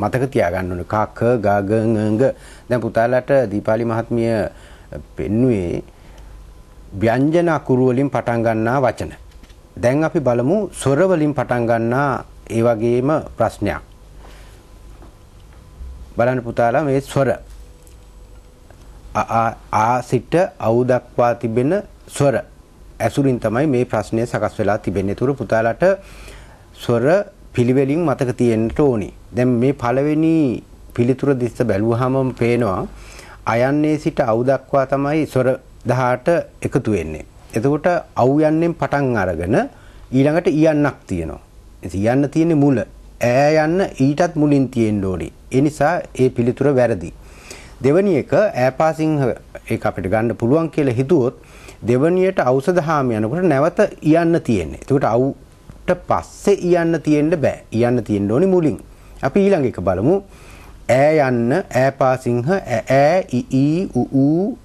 මතක තියාගන්න ඕනේ. ක ක ග ග ඟ දැන් පුතාලට දීපාලි මහත්මිය පෙන්නුවේ ව්‍යංජන අකුරු වලින් පටන් ගන්නා වචන. දැන් අපි බලමු ස්වර වලින් පටන් ගන්නා ඒ වගේම ප්‍රශ්නයක්. බලන්න පුතාලා මේ ස්වර. ආ සිට අවු දක්වා තිබෙන ස්වර. ඇසුරින් තමයි මේ ප්‍රශ්නය සකස් වෙලා තිබෙන්නේ. ඒතර පුතාලාට ස්වර පිළිවෙලින් මතක තියෙන්න ඕනි. දැන් මේ පළවෙනි පිළිතුර දිස්ස බැලුවාම පේනවා අයන්නේ සිට අවු දක්වා තමයි ස්වර 18 එකතු වෙන්නේ. එතකොට අවු යන්නෙන් පටන් අරගෙන ඊළඟට ඉයන්නක් තියෙනවා. ඉතින් ඉයන්න තියෙන්නේ මුල. ඈ යන්න ඊටත් මුලින් තියෙන්න ඕනේ. ඒ නිසා ඒ පිළිතුර වැරදි. දෙවැනි එක ඈපාසිංහ ඒක අපිට ගන්න පුළුවන් කියලා හිතුවොත් දෙවැනියට ඖෂධහාම යනකොට නැවත ඉයන්න තියෙන්නේ. එතකොට අවුට පස්සේ ඉයන්න තියෙන්න බෑ. ඉයන්න තියෙන්න ඕනේ මුලින්. අපි ඊළඟ එක බලමු. ඈ යන්න ඈපාසිංහ ඈ ඊ ඌ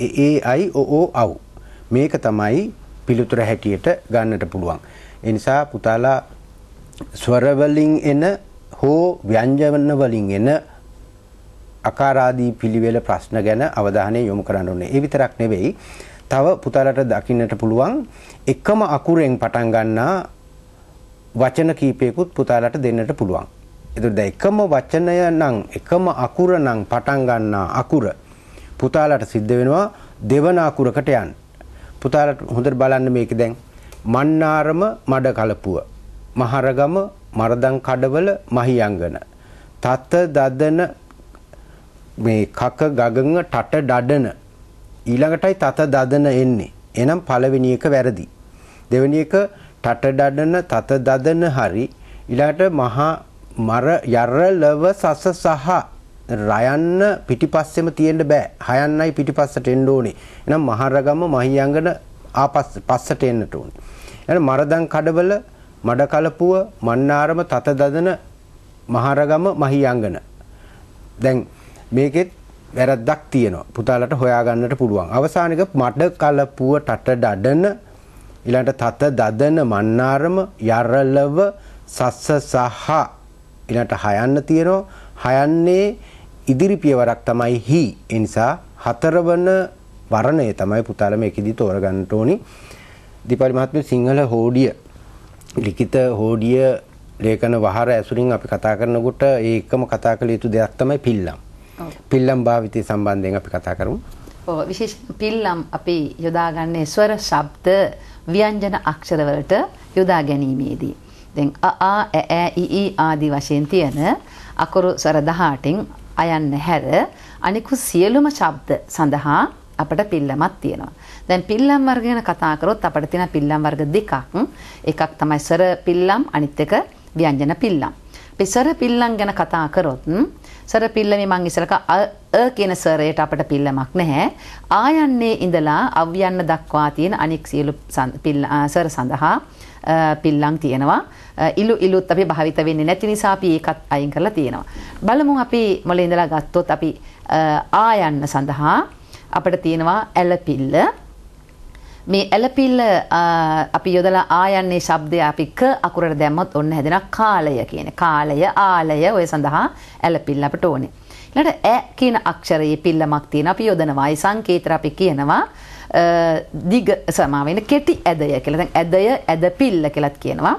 ඒ අයි ඕ අව් මේක තමයි පිළිතුර හැටියට ගන්නට පුළුවන්. එනිසා පුතාලා ස්වරවලින් එන හෝ ව්‍යංජන වලින් එන අකාරාදී පිළිවෙල ප්‍රශ්න ගැන අවධානය යොමු කරන්න ඕනේ. ඒ විතරක් නෙවෙයි. තව පුතාලට දකින්නට පුළුවන් එකම අකුරෙන් පටන් ගන්නා වචන කීපයකුත් පුතාලට දෙන්නට පුළුවන්. එතකොට දැන් එකම වචනය නම් එකම අකුර නම් පටන් ගන්නා අකුර පුතාලට සිද්ධ වෙනවා දෙවන අකුරකට යන්න. පුතාලට හොඳට බලන්න මේක දැන් මන්නාරම මඩ කලපුව. මහරගම මරදන් කඩවල මහියංගන. තත දදන මේ කක ගගඟ ටට ඩඩන ඊළඟටයි තත දදන එන්නේ. එනම් පළවෙනි එක වැරදි. දෙවෙනි එක ටට ඩඩන තත දදන හරි ඊළඟට මහා මර යරලව සස සහ රයන්න පිටිපස්සෙම තියෙන්න බෑ. හයන්නයි පිටිපස්සට එන්න ඕනේ. එහෙනම් මහරගම මහියංගන ආපස් පස්සට එන්නට ඕනේ. එහෙනම් මරදන් කඩවල මඩකලපුව මන්නාරම තත දදන මහරගම මහියංගන. දැන් මේකෙත් වැරද්දක් තියෙනවා. පුතාලට හොයාගන්නට පුළුවන්. අවසානික මඩ කලපුව ටට ඩඩන ඊළඟට තත දදන මන්නාරම යරලව සස්ස සහ ඊළඟට හයන්න තියෙනවා. හයන්නේ ඉදිරි පියවරක් තමයි හි. ඒ නිසා හතරවන වරණය තමයි පුතාල මේකෙදි තෝරගන්න ඕනි. දීපාලි මහත්මිය සිංහල හෝඩිය ලිඛිත හෝඩිය ලේඛන වහර ඇසුරින් අපි කතා කරනකොට ඒ එකම කතා කළ යුතු දෙයක් තමයි පිල්ලම්. පිල්ලම් භාවිතය සම්බන්ධයෙන් අපි කතා කරමු. ඔව් විශේෂ පිල්ලම් අපි යොදාගන්නේ ස්වර, ශබ්ද, ව්‍යංජන අක්ෂරවලට යොදා ගැනීමේදී. දැන් අ ආ ඈ ඊ ආදී වශයෙන් තියෙන අකුරු ස්වර 18න් අයන්න හැර අනිකු සියලුම ශබ්ද සඳහා අපට පිල්ලමක් තියෙනවා. දැන් පිල්ලම් වර්ග ගැන කතා කරොත් අපිට තියෙන පිල්ලම් වර්ග දෙකක්. එකක් තමයි ස්වර පිල්ලම් අනිත් එක ව්‍යංජන පිල්ලම්. අපි ස්වර පිල්ලම් ගැන කතා කරොත් ස්වර පිල්ලමේ මම ඉස්සරක අ කියන ස්වරයට අපිට පිල්ලමක් නැහැ. ආයන්නේ ඉඳලා අව්‍යන්න දක්වා තියෙන අනික් සියලු ස්වර සඳහා පිල්ලම් තියෙනවා. ඉලු ඉලුත් අපි භාවිත වෙන්නේ නැති නිසා අපි ඒකත් අයින් කරලා තියෙනවා. බලමු අපි මොලේ ඉඳලා ගත්තොත් අපි ආ යන්න සඳහා අපිට තියෙනවා ඇලපිල්ල. මේ ඇලපිල්ල අපි යොදලා ආ යන්නේ ශබ්දය අපි ක අකුරට දැම්මොත් ඔන්න හැදෙන කාලය කියන. කාලය ආලය ඔය සඳහා ඇලපිල්ල අපට ඕනේ. ඊළඟට ඈ කියන අක්ෂරයේ පිල්ලමක් තියෙනවා. අපි යොදනවා. ඒ සංකේතර අපි කියනවා. දිග සමාවෙන කෙටි ඇදය කියලා දැන් ඇදය ඇද පිල්ල කියලාත් කියනවා.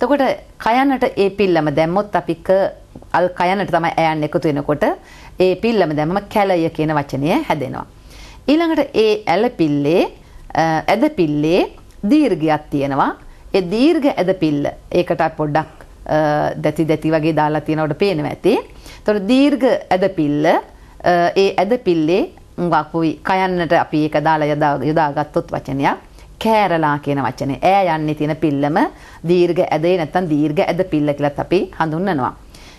එතකොට කයනට ඒ පිල්ලම දැම්මොත් අපි ක අල් කයනට තමයි ඈන් එකතු වෙනකොට ඒ පිල්ලම දැම්මම කැලය කියන වචනය හැදෙනවා. ඊළඟට ඒ ඇල පිල්ලේ ඇද පිල්ලේ දීර්ඝයක් තියෙනවා. ඒ දීර්ඝ ඇද පිල්ල ඒකට පොඩ්ඩක් දැති දැති වගේ දාලා තියෙනවට පේනවා ඇති. එතකොට දීර්ඝ ඇද පිල්ල ඒ ඇද පිල්ලේ උඟකුයි කයන්නට අපි ඒක දාලා යොදාගත්තොත් වචනයක් කෑරලා කියන වචනේ ඈ යන්නේ තියෙන පිල්ලම දීර්ඝ ඇදේ නැත්නම් දීර්ඝ ඇද පිල්ල කියලාත් අපි හඳුන්වනවා.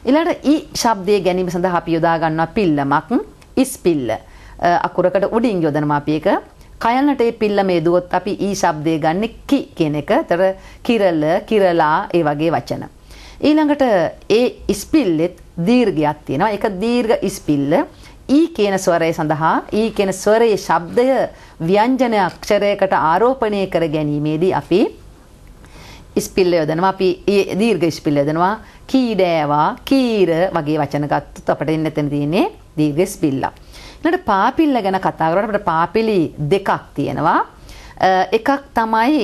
ඊළඟට ඊ ශබ්දයේ ගැනීම සඳහා අපි යොදා ගන්නවා පිල්ලමක් ඉස් පිල්ල. අකුරකට උඩින් යොදනවා අපි ඒක. කයන්නට ඒ පිල්ල මේ දුවොත් අපි ඊ ශබ්දය ගන්න කි කියන එක. ඒතර කිරල, කිරලා ඒ වගේ වචන. ඊළඟට ඒ ඉස්පිල්ලෙත් දීර්ඝයක් තියෙනවා. ඒක දීර්ඝ ඉස්පිල්ල. ඊ කියන ස්වරය සඳහා ඊ කියන ස්වරයේ ශබ්දය ව්‍යංජන අක්ෂරයකට ආරෝපණය කර ගැනීමේදී අපි ඉස්පිල්ල යොදනවා අපි දීර්ඝ ඉස්පිල්ල යොදනවා කීඩෑවා කීර වගේ වචන ගත්තොත් අපිට එන්න එතන තියෙන්නේ දීර්ඝ ඉස්පිල්ල. ඊළඟට පාපිල්ල ගැන කතා කරනකොට අපිට පාපිලි දෙකක් තියෙනවා. එකක් තමයි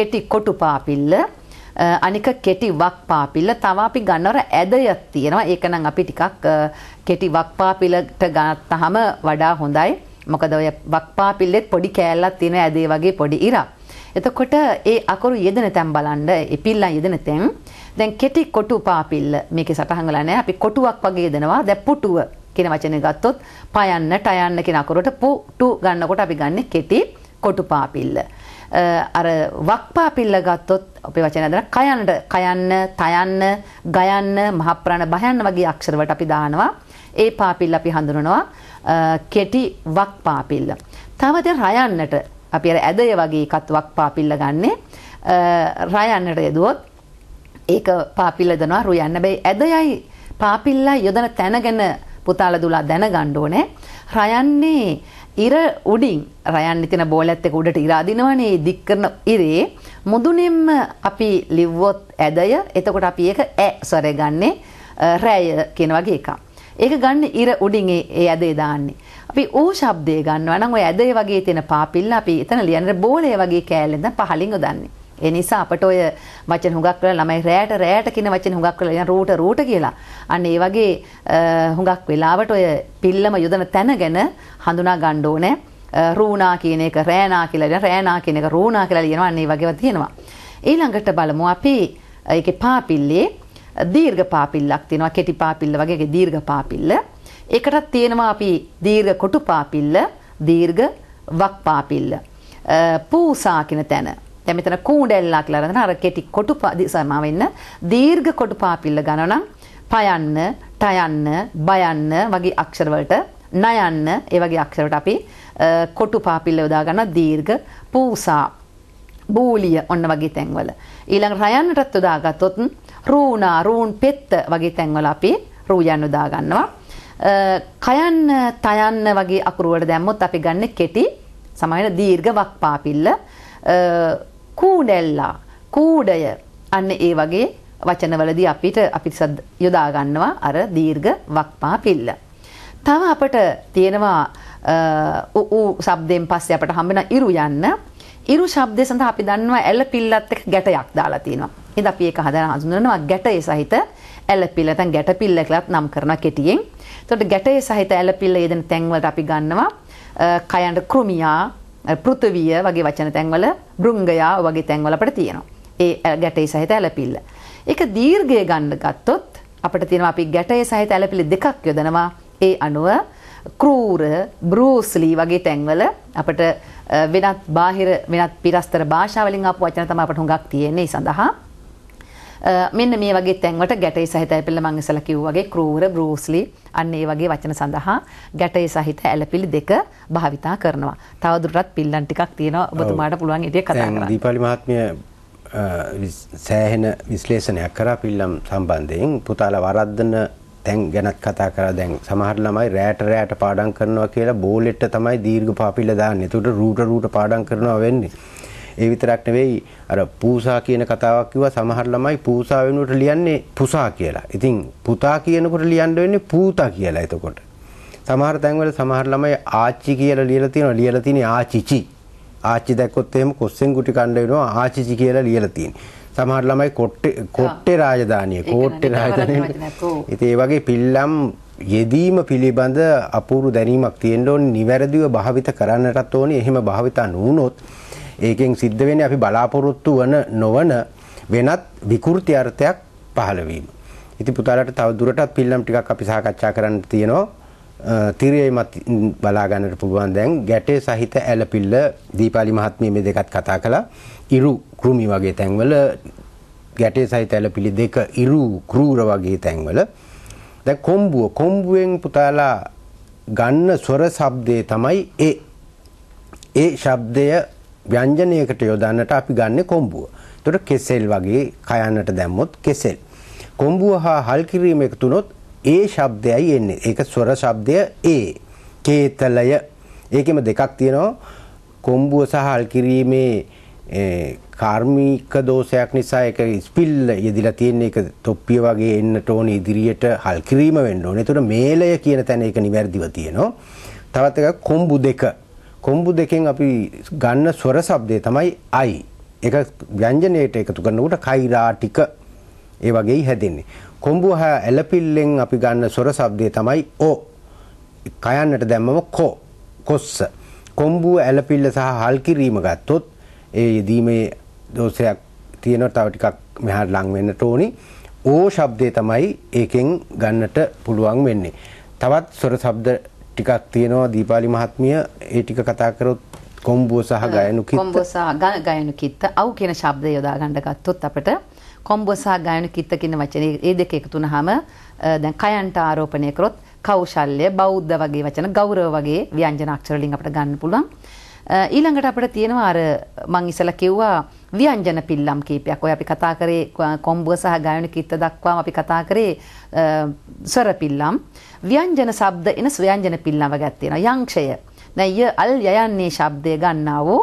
කෙටි කොටු පාපිල්ල අනික කෙටි වක්පාපිල්ල තව අපි ගන්නවර ඇදයක් තියෙනවා. ඒක නම් අපි ටිකක් කෙටි වක්පාපිල්ලට ගන්නහම වඩා හොඳයි. මොකද ඔය වක්පාපිල්ලෙත් පොඩි කෑල්ලක් තියෙන ඇදේ වගේ පොඩි ඉරක්. එතකොට ඒ අකුරු යෙදෙන තැන් බලන්න, ඉපිල්ලන් යෙදෙන තැන්. දැන් කෙටි කොටු පාපිල්ල මේකේ සටහන් වෙලා නැහැ. අපි කොටුවක් වගේ යෙදෙනවා. දැන් පුටුව කියන වචනේ ගත්තොත් පයන්න, ටයන්න කියන අකුරට පුටු ගන්නකොට අපි ගන්නෙ කෙටි කොටු පාපිල්ල. අර වක්පා පිල්ල ගත්තොත් අපේ වචන ඇදලා කයන්නට කයන්න, තයන්න, ගයන්න, මහප්‍රාණ බහයන්න වගේ අක්ෂර වලට අපි දානවා. ඒ පාපිල්ල අපි හඳුනනවා කෙටි වක්පාපිල්ල. තවද රයන්නට අපි අර ඇදය වගේ එකත් වක්පාපිල්ල ගන්නෙ රයන්නට යදුවොත් ඒක පාපිල්ල දනවා රුයන්න බෑ ඇදයයි පාපිල්ල යොදන තැන ගැන පුතාල දුලා දැනගන්න ඕනේ. රයන්නේ ඉර උඩින් රයන් තින බෝලත් එක උඩට ඉර අදිනවනේ දික් කරන ඉරේ මුදුනින්ම අපි ලිව්වොත් ඇදය එතකොට අපි ඒක ඈ ස්වරය ගන්නේ රෑය කියන වගේ එකක්. ඒක ගන්න ඉර උඩින් ඒ ඇදේ දාන්නේ. අපි ඌ ශබ්දය ගන්නවා නම් ඔය ඇදේ වගේ තියෙන පාපිල්ල අපි එතන ලියන්නේ බෝලේ වගේ කෑල්ලෙන් පහලින් උදන්නේ. ඒ නිසා අපට ඔය වචන හුඟක් කරලා ළමයි රෑට රෑට කියන වචන හුඟක් කරලා ඉතින් රූට රූට කියලා. අන්න ඒ වගේ හුඟක් වෙලාවට ඔය පිල්ලම යොදන තැන ගැන හඳුනා ගන්න ඕනේ. රූණා කියන එක රෑනා කියලා ඉතින් රෑනා කියන එක රූණා කියලා ලියනවා. අන්න ඒ වගේවා තියෙනවා. ඊළඟට බලමු අපි ඒකේ පාපිල්ලේ දීර්ඝ පාපිල්ලක් තියෙනවා. කෙටි පාපිල්ල වගේ ඒකේ දීර්ඝ පාපිල්ල. ඒකටත් තියෙනවා අපි දීර්ඝ කොටු පාපිල්ල, දීර්ඝ වක් පාපිල්ල. පූසා කියන තැන දැන් මෙතන කූඩැල්ලා කියලා අරගෙන අර කෙටි කොටු සමාව වෙන්න දීර්ඝ කොටු පාපිල්ල ගණන පයන්න, ටයන්න, බයන්න වගේ අක්ෂර වලට නයන්න ඒ වගේ අක්ෂර වලට අපි කොටු පාපිල්ල යොදා ගන්න දීර්ඝ පූසා බූලිය ඔන්න වගේ තැන්වල ඊළඟ රයන්නටත් යොදා ගත්තොත් රූණා රූන් පෙත්ත වගේ තැන්වල අපි රූයන් යොදා ගන්නවා කයන්න තයන්න වගේ අකුරුවට දැම්මොත් අපි ගන්න කෙටි සමහර දීර්ඝ වක් පාපිල්ල කූඩැල්ලා කූඩය අන්න ඒ වගේ වචනවලදී අපිට අපිට යොදා ගන්නවා අර දීර්ඝ වක්පා පිල්ල. තව අපට තියෙනවා ඌ શબ્දයෙන් පස්සේ අපට හම්බෙන ඉරු යන්න. ඉරු શબ્දය සඳහා අපි දන්නවා ඇල පිල්ලත් එක්ක ගැටයක් දාලා තියෙනවා. ඉතින් අපි ඒක හදලා හඳුනනවා ගැටේ සහිත ඇල පිල්ල නැත්නම් ගැට පිල්ල කියලාත් නම් කරනවා කෙටියෙන්. එතකොට ගැටේ සහිත ඇල පිල්ල යෙදෙන තැන් වලට අපි ගන්නවා කයන්ට කෘමියා පෘථවිය වගේ වචන තැන්වල බෘංගයා වගේ තැන්වල අපිට තියෙනවා. ඒ ගැටේ සහිත ඇලපිල්ල. ඒක දීර්ඝය ගන්න ගත්තොත් අපිට තියෙනවා අපි ගැටේ සහිත ඇලපිලි දෙකක් යොදනවා. ඒ අනුව ක්‍රූර බෲස්ලි වගේ තැන්වල අපිට වෙනත් බාහිර වෙනත් පිරස්තර භාෂාවලින් ආපු වචන තමයි අපිට හුඟක් තියෙන්නේ සඳහා මෙන්න මේ වගේ තැන්වට ගැටේ සහිත ඇලපිල්ල මං ඉස්සලා කිව්වාගේ ක්‍රූර බෲස්ලි අන්න ඒ වගේ වචන සඳහා ගැටේ සහිත ඇලපිලි දෙක භාවිතා කරනවා. තවදුරටත් පිල්ලන් ටිකක් තියෙනවා ඔබතුමාට පුළුවන් ඉතින් කතා කරන්න. දීපාලි මහත්මිය සෑහෙන විශ්ලේෂණයක් කරා පිල්ලම් සම්බන්ධයෙන් පුතාලා වරද්දන තැන් ගැනත් කතා කරා දැන් සමහර ළමයි රෑට රෑට පාඩම් කරනවා කියලා බෝලෙට්ට තමයි දීර්ඝ පාපිල්ල දාන්නේ. ඒකට රූට රූට පාඩම් කරනවා වෙන්නේ. ඒ විතරක් නෙවෙයි අර පූසා කියන කතාවක් කිව්වා සමහර ළමයි පූසා වෙනුවට ලියන්නේ පුසා කියලා. ඉතින් පුතා කියනකොට ලියන්න වෙන්නේ පූතා කියලා එතකොට. සමහර තැන්වල සමහර ළමයි ආච්චි කියලා ලියලා තියෙනවා. ලියලා තියෙන්නේ ආචිචි. ආච්චි දැක්කොත් එහෙම කොස්සෙන් ගුටි කන්න වෙනවා ආචිචි කියලා ලියලා තියෙන්නේ. සමහර ළමයි කොට්ටේ කොට්ටේ රාජධානිය කොට්ටේ රාජධානිය. ඉතින් ඒ වගේ පිල්ලම් යෙදීම පිළිබඳ අපූරු දැනීමක් තියෙන්න ඕනේ නිවැරදිව භාවිත කරන්නටත් ඕනේ එහෙම භාවිතා නොවුනොත් ඒකෙන් සිද්ධ වෙන්නේ අපි බලාපොරොත්තු වන නොවන වෙනත් විකෘති අර්ථයක් පහළ වීම. ඉතින් පුතාලට තව දුරටත් පිල්ලම් ටිකක් අපි සාකච්ඡා කරන්න තියෙනවා. තිරයමත් බලා ගන්නට පුළුවන් දැන් ගැටේ සහිත ඇලපිල්ල දීපාලි මහත්මිය මේ දෙකත් කතා කළා. ඉරු කෘමි වගේ තැන්වල ගැටේ සහිත ඇලපිලි දෙක ඉරු ක්‍රූර වගේ තැන්වල දැන් කොම්බුව කොම්බුවෙන් පුතාලා ගන්න ස්වර ශබ්දේ තමයි ඒ ඒ ශබ්දය ව්‍යංජනයකට යොදන්නට අපි ගන්න කොම්බුව. එතකොට කෙසෙල් වගේ කයන්නට දැම්මොත් කෙසෙල්. කොම්බුව හා හල් කිරීම එකතුනොත් ඒ ශබ්දයයි එන්නේ. ඒක ස්වර ශබ්දය ඒ. කේතලය. ඒකෙම දෙකක් තියෙනවා. කොම්බුව සහ හල් කිරීමේ කාර්මික දෝෂයක් නිසා ඒක ස්පිල් යෙදිලා තියෙන එක තොප්පිය වගේ එන්නට ඕනේ ඉදිරියට හල් කිරීම වෙන්න ඕනේ. ඒතකොට මේලය කියන තැන ඒක නිවැරදිව තියෙනවා. තවත් එකක් කොම්බු දෙක. කොම්බු දෙකෙන් අපි ගන්න ස්වර શબ્දේ තමයි අයි. ඒක ව්‍යංජනයට එකතු කරනකොට කෛරාටික ඒ වගේයි හැදෙන්නේ. කොම්බු හා ඇලපිල්ලෙන් අපි ගන්න ස්වර શબ્දේ තමයි ඕ. කයන්නට දැම්මම කෝ කොස්ස. කොම්බුව ඇලපිල්ල සහ හල් කිරීම ගත්තොත් ඒ දීමේ දෝෂයක් තියෙනවා තව ටිකක් මෙහාට ලං වෙන්නට ඕනි. ඕ શબ્දේ තමයි ඒකෙන් ගන්නට පුළුවන් වෙන්නේ. තවත් ස්වර શબ્ද ටිකක් තියෙනවා දීපාලි මහත්මිය ඒ ටික කතා කරොත් කොම්බෝ සහ ගයනු කිත්ත කොම්බෝ සහ ගයනු කිත්ත අව් කියන ශබ්දය යොදා ගන්න ගත්තොත් අපිට කොම්බෝ සහ ගයනු කිත්ත කියන වචනේ ඒ දෙක එකතු වුනහම දැන් කයන්ට ආරෝපණය කරොත් කෞශල්‍ය බෞද්ධ වගේ වචන ගෞරව වගේ ව්‍යංජන අක්ෂර වලින් අපිට ගන්න පුළුවන් ඊළඟට අපිට තියෙනවා අර මං ඉසලා කිව්වා ව්‍යංජන පිල්ලම් කීපයක් ඔය අපි කතා කරේ කොම්බෝ සහ ගයනු කිත්ත දක්වාම අපි කතා කරේ ස්වර පිල්ලම් ව්‍යංජන ශබ්ද එන ස්වයංජන පිල්ලව ගැත්තියෙන යංක්ෂය නැය අල් යයන්නේ ශබ්දය ගන්නා වූ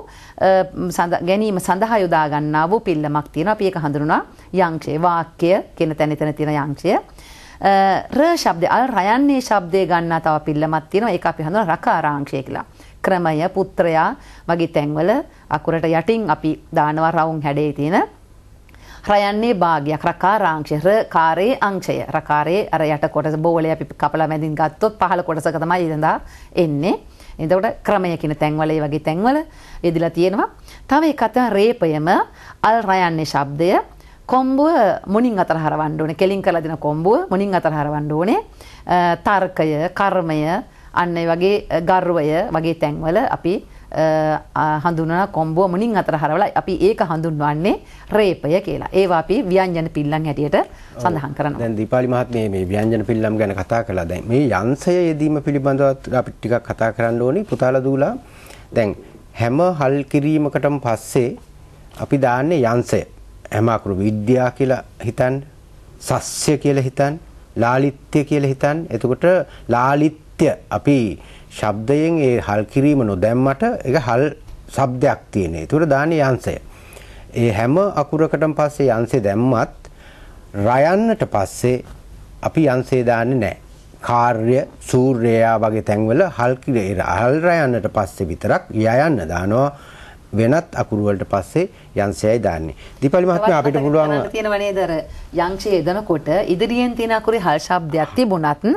ගැනීම සඳහා යොදා ගන්නා වූ පිල්ලමක් තියෙනවා අපි ඒක හඳුනුනා යංක්ෂය වාක්‍ය කියන තැන තැන තියෙන යංක්ෂය ර ශබ්දය අල් රයන්නේ ශබ්දය ගන්නා තව පිල්ලමක් තියෙනවා ඒක අපි හඳුනන රකාරාංශය කියලා ක්‍රමය පුත්‍රයා වගේ තැන්වල අකුරට යටින් අපි දානවා රවුම් හැඩේ තියෙන රයන්නේ භාගයක් රකාරාංශය රකාරයේ අංශය රකාරයේ අර යට කොටස බෝලේ අපි කපලා මැදින් ගත්තොත් පහළ කොටසක තමයි ඉඳලා එන්නේ එතකොට ක්‍රමය කියන තැන්වල ඒ වගේ තැන්වල යෙදලා තියෙනවා තව එකක් තමයි රේපයම අල් රයන්නේ ශබ්දය කොම්බුව මුණින් අතර හරවන්න ඕනේ කෙලින් කරලා දෙන කොම්බුව මුණින් අතර හරවන්න ඕනේ තර්කය කර්මය අන්න වගේ ගර්වය වගේ තැන්වල අපි හඳුනන කොම්බෝ මුණින් අතර හරවලා අපි ඒක හඳුන්වන්නේ රේපය කියලා. ඒවා අපි ව්‍යංජන පිල්ලම් හැටියට සඳහන් කරනවා. දැන් දීපාලි මහත්මිය මේ ව්‍යංජන පිල්ලම් ගැන කතා කළා. දැන් මේ යන්සය යෙදීම පිළිබඳව අපි ටිකක් කතා කරන්න ඕනි. පුතාලා දූලා දැන් හැම හල් කිරීමකටම පස්සේ අපි දාන්නේ යන්සය. හැම අකුරු විද්‍යා කියලා හිතන්න, සස්්‍ය කියලා හිතන්න, ලාලිත්‍ය කියලා හිතන්න. එතකොට ලාලිත්‍ය අපි ශබ්දයෙන් ඒ හල් කිරීම නොදැම්මට ඒක හල් ශබ්දයක් තියෙන. ඒතර දාන්නේ යංශය. ඒ හැම අකුරකටම පස්සේ යංශය දැම්මත් රයන්නට පස්සේ අපි යංශය දාන්නේ නැහැ. කාර්ය සූර්යයා වගේ තැන්වල හල් කිරේ හල් රයන්නට පස්සේ විතරක් යයන්න දානවා. වෙනත් අකුරු වලට පස්සේ යංශයයි දාන්නේ. දීපලි මහත්මයා අපිට පුළුවන් තියෙනවා නේද අර යංශය එදනකොට ඉදිරියෙන් තියෙන අකුරේ හල් ශබ්දයක් තිබුණත්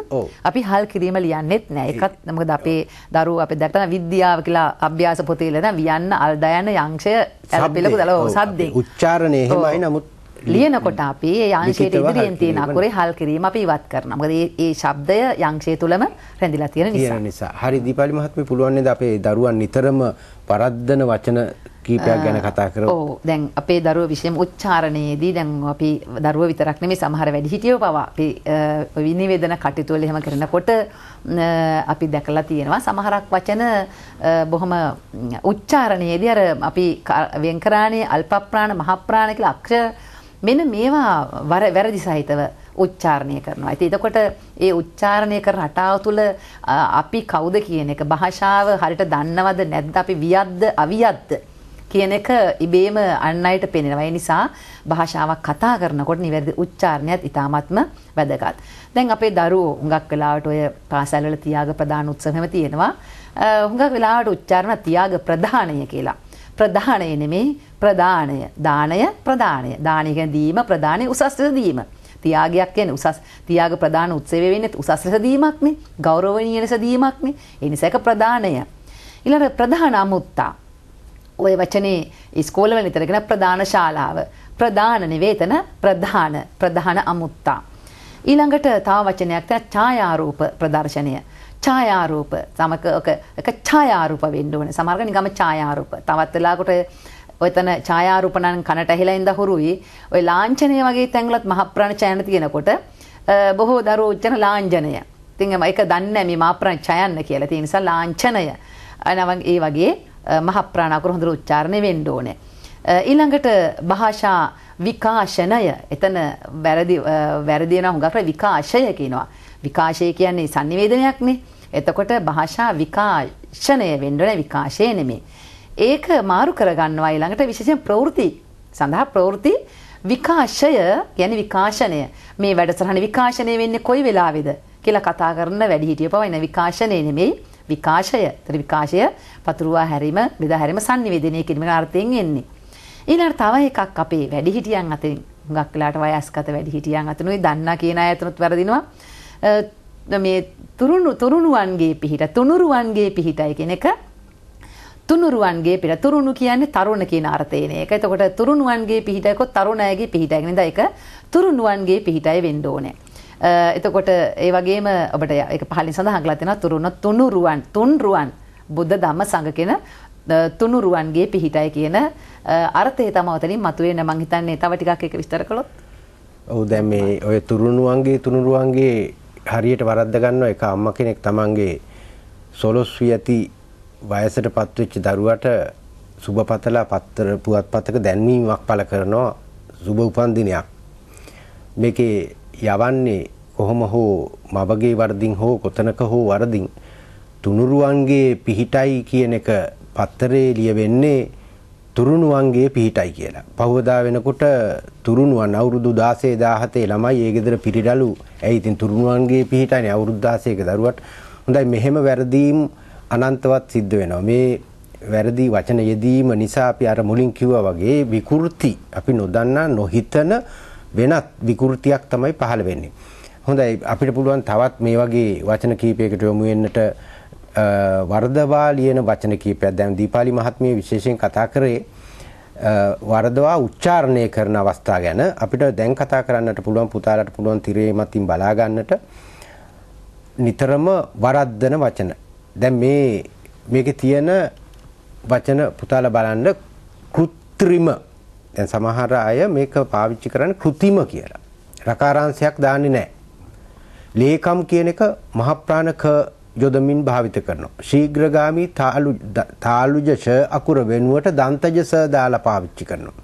අපි හල් කිරීම ලියන්නෙත් නෑ. ඒකත් මොකද අපේ දරුවෝ අපි දැක්කන විද්‍යාව කියලා අභ්‍යාස පොතේ ඉලන වියන්න අල්දයන් යංශය ඇලපිලකු දලව සද්දේ. උච්චාරණය එහෙමයි නමුත් ලියනකොට අපි ඒ අංශයට ඉදිරියෙන් තියෙන අකුරේ හල් කිරීම අපි ඉවත් කරනවා. මොකද මේ ශබ්දය යංශය තුලම රැඳිලා තියෙන නිසා. නිසා. හරි දීපාලි මහත්මිය පුළුවන් නේද අපේ දරුවන් නිතරම පරද්දන වචන කීපයක් ගැන කතා කරමු. ඔව්. දැන් අපේ දරුවෝ විශේෂම උච්චාරණයේදී දැන් අපි දරුවෝ විතරක් නෙමෙයි සමහර වැඩිහිටියෝ පවා අපි විනිවේදන කටයුතු වල එහෙම කරනකොට අපි දැකලා තියෙනවා සමහරක් වචන බොහොම උච්චාරණයේදී අර අපි වෙන්කරාණේ අල්පප්‍රාණ මහප්‍රාණ කියලා අක්ෂර මෙන මේවා වර වැරදි සහිතව උච්චාරණය කරනවා. ඉතින් එතකොට ඒ උච්චාරණය කරන රටාව තුළ අපි කවුද කියන එක භාෂාව හරියට දන්නවද නැද්ද අපි වියද්ද අවියද්ද කියන එක ඉබේම අන් අයට පෙනෙනවා. ඒ නිසා භාෂාවක් කතා කරනකොට නිවැරදි උච්චාරණයත් ඉතාමත්ම වැදගත්. දැන් අපේ දරුවෝ හුඟක් වෙලාවට ඔය පාසල්වල තියාග ප්‍රදාන උත්සවම තියෙනවා. හුඟක් වෙලාවට උච්චාරණ තියාග ප්‍රදානය කියලා. ප්‍රධානය නෙමෙයි ප්‍රදානය දානය ප්‍රදානය දානය කියන්නේ දීම ප්‍රදානය උසස් ලෙස දීම තියාගයක් කියන්නේ උසස් තියාග ප්‍රදාන උත්සවය වෙන්නේ උසස් ලෙස දීමක්නේ ගෞරවණීය ලෙස දීමක්නේ ඒ නිසාක ප්‍රදානය ඊළඟ ප්‍රධාන අමුත්තා ඔය වචනේ ඉස්කෝලවල නිතර කියන ප්‍රධාන ශාලාව ප්‍රධාන නිවේතන ප්‍රධාන ප්‍රධාන අමුත්තා ඊළඟට තව වචනයක් තමයි ඡායාරූප ප්‍රදර්ශනය ඡායාරූප සමක ඔක එක ඡායාරූප වෙන්න ඕනේ. සමහරව නිකම්ම ඡායාරූප. තවත් වෙලාවකට ඔයතන ඡායාරූප නම් කනට ඇහිලා ඉඳ හුරුයි. ඔය ලාංඡනය වගේ තැන්වලත් මහ ප්‍රාණ ඡායන තියෙනකොට බොහෝ දරුවෝ උච්චන ලාංඡනය. ඉතින් ඒක දන්නේ නැහැ මේ මහ ප්‍රාණ ඡයන්න කියලා. ඒ නිසා ලාංඡනය. නවන් ඒ වගේ මහ ප්‍රාණ අකුරු හොඳට උච්චාරණය වෙන්න ඕනේ. ඊළඟට භාෂා විකාශනය. එතන වැරදි වැරදි වෙනවා හුඟක් විකාශය කියනවා. විකාශය කියන්නේ sannivedanayak එතකොට භාෂා විකාශනය වෙන්න විකාශය නෙමෙයි. ඒක මාරු කරගන්නවා ඊළඟට විශේෂයෙන් ප්‍රවෘත්ති සඳහා ප්‍රවෘත්ති විකාශය ගැන විකාශනය මේ වැඩසටහන විකාශනය වෙන්නේ කොයි වෙලාවේද කියලා කතා කරන වැඩිහිටිය පවයින විකාශනය නෙමෙයි විකාශය. ඒතර විකාශය පතුරුවා හැරීම බෙදා හැරීම sannivedanaya කියන අර්ථයෙන් එන්නේ. ඊළඟට තව එකක් අපේ වැඩිහිටියන් අතරින් හුඟක් වෙලාට වයස්ගත වැඩිහිටියන් අතරින් දන්නා කියන අය අතරින් වැරදිනවා. මේ තුරුණු තුරුණුවන්ගේ පිහිට තුනුරුවන්ගේ පිහිටයි කියන එක තුනුරුවන්ගේ පිට තුරුණු කියන්නේ තරුණ කියන අර්ථයන එක. එතකොට තුරුණුවන්ගේ පිහිටයකොත් තරුණයගේ පිහිටයක් නේද? ඒක තුරුණුවන්ගේ පිහිටයි වෙන්න ඕනේ. එතකොට ඒ වගේම ඔබට ඒක පහලින් සඳහන් කරලා තියෙනවා තුරුණ තුනුරුවන් තුන්රුවන් බුද්ධ ධම්ම සංඝ කියන තුනුරුවන්ගේ පිහිටයි කියන අර්ථය තමයි උතලින් මතුවේ නේ මං හිතන්නේ තව ටිකක් ඒක විස්තර කළොත්. ඔව් දැන් මේ ඔය තුරුණුවන්ගේ තුනුරුවන්ගේ හරියට වරද්ද ගන්නවා එක අම්මා කෙනෙක් තමන්ගේ සොලොස් වී ඇති වයසට පත්වෙච්ච දරුවට සුබපතලා පත්තර පුවත්පතක දැන්වීමක් පළ කරනවා සුබ උපන්දිනයක් මේකේ යවන්නේ කොහොම හෝ මවගේ වර්ධින් හෝ කොතනක හෝ වර්ධින් තුනුරුවන්ගේ පිහිටයි කියන එක පත්තරේ ලියවෙන්නේ තුරුණුවන්ගේ පිහිටයි කියලා. පහුවදා වෙනකොට තුරුණුවන් අවුරුදු 16 17 ළමයි ඒ ගෙදර පිරිඩලු. ඇයි ඉතින් තුරුණුවන්ගේ පිහිටයිනේ අවුරුදු 16ක දරුවට. හොඳයි මෙහෙම වැරදීම් අනන්තවත් සිද්ධ වෙනවා. මේ වැරදි වචන යෙදීම නිසා අපි අර මුලින් කිව්වා වගේ විකෘති අපි නොදන්නා නොහිතන වෙනත් විකෘතියක් තමයි පහළ වෙන්නේ. හොඳයි අපිට පුළුවන් තවත් මේ වගේ වචන කීපයකට යොමු වෙන්නට වර්ධවා ලියන වචන කීපයක් දැන් දීපාලි මහත්මිය විශේෂයෙන් කතා කරේ වර්ධවා උච්චාරණය කරන අවස්ථා ගැන අපිට දැන් කතා කරන්නට පුළුවන් පුතාලට පුළුවන් තිරේමත්ින් බලා ගන්නට නිතරම වරද්දන වචන. දැන් මේ මේකේ තියෙන වචන පුතාලා බලන්න કૃත්‍රිම දැන් සමහර අය මේක පාවිච්චි කරන්නේ કૃතිම කියලා. රකාරාංශයක් දාන්නේ නැහැ. ලේකම් කියන එක මහප්‍රාණක යොදමින් භාවිත කරනවා. ශීඝ්‍රගාමී තාලුජෂ අකුර වෙනුවට දන්තජස දාලා පාවිච්චි කරනවා.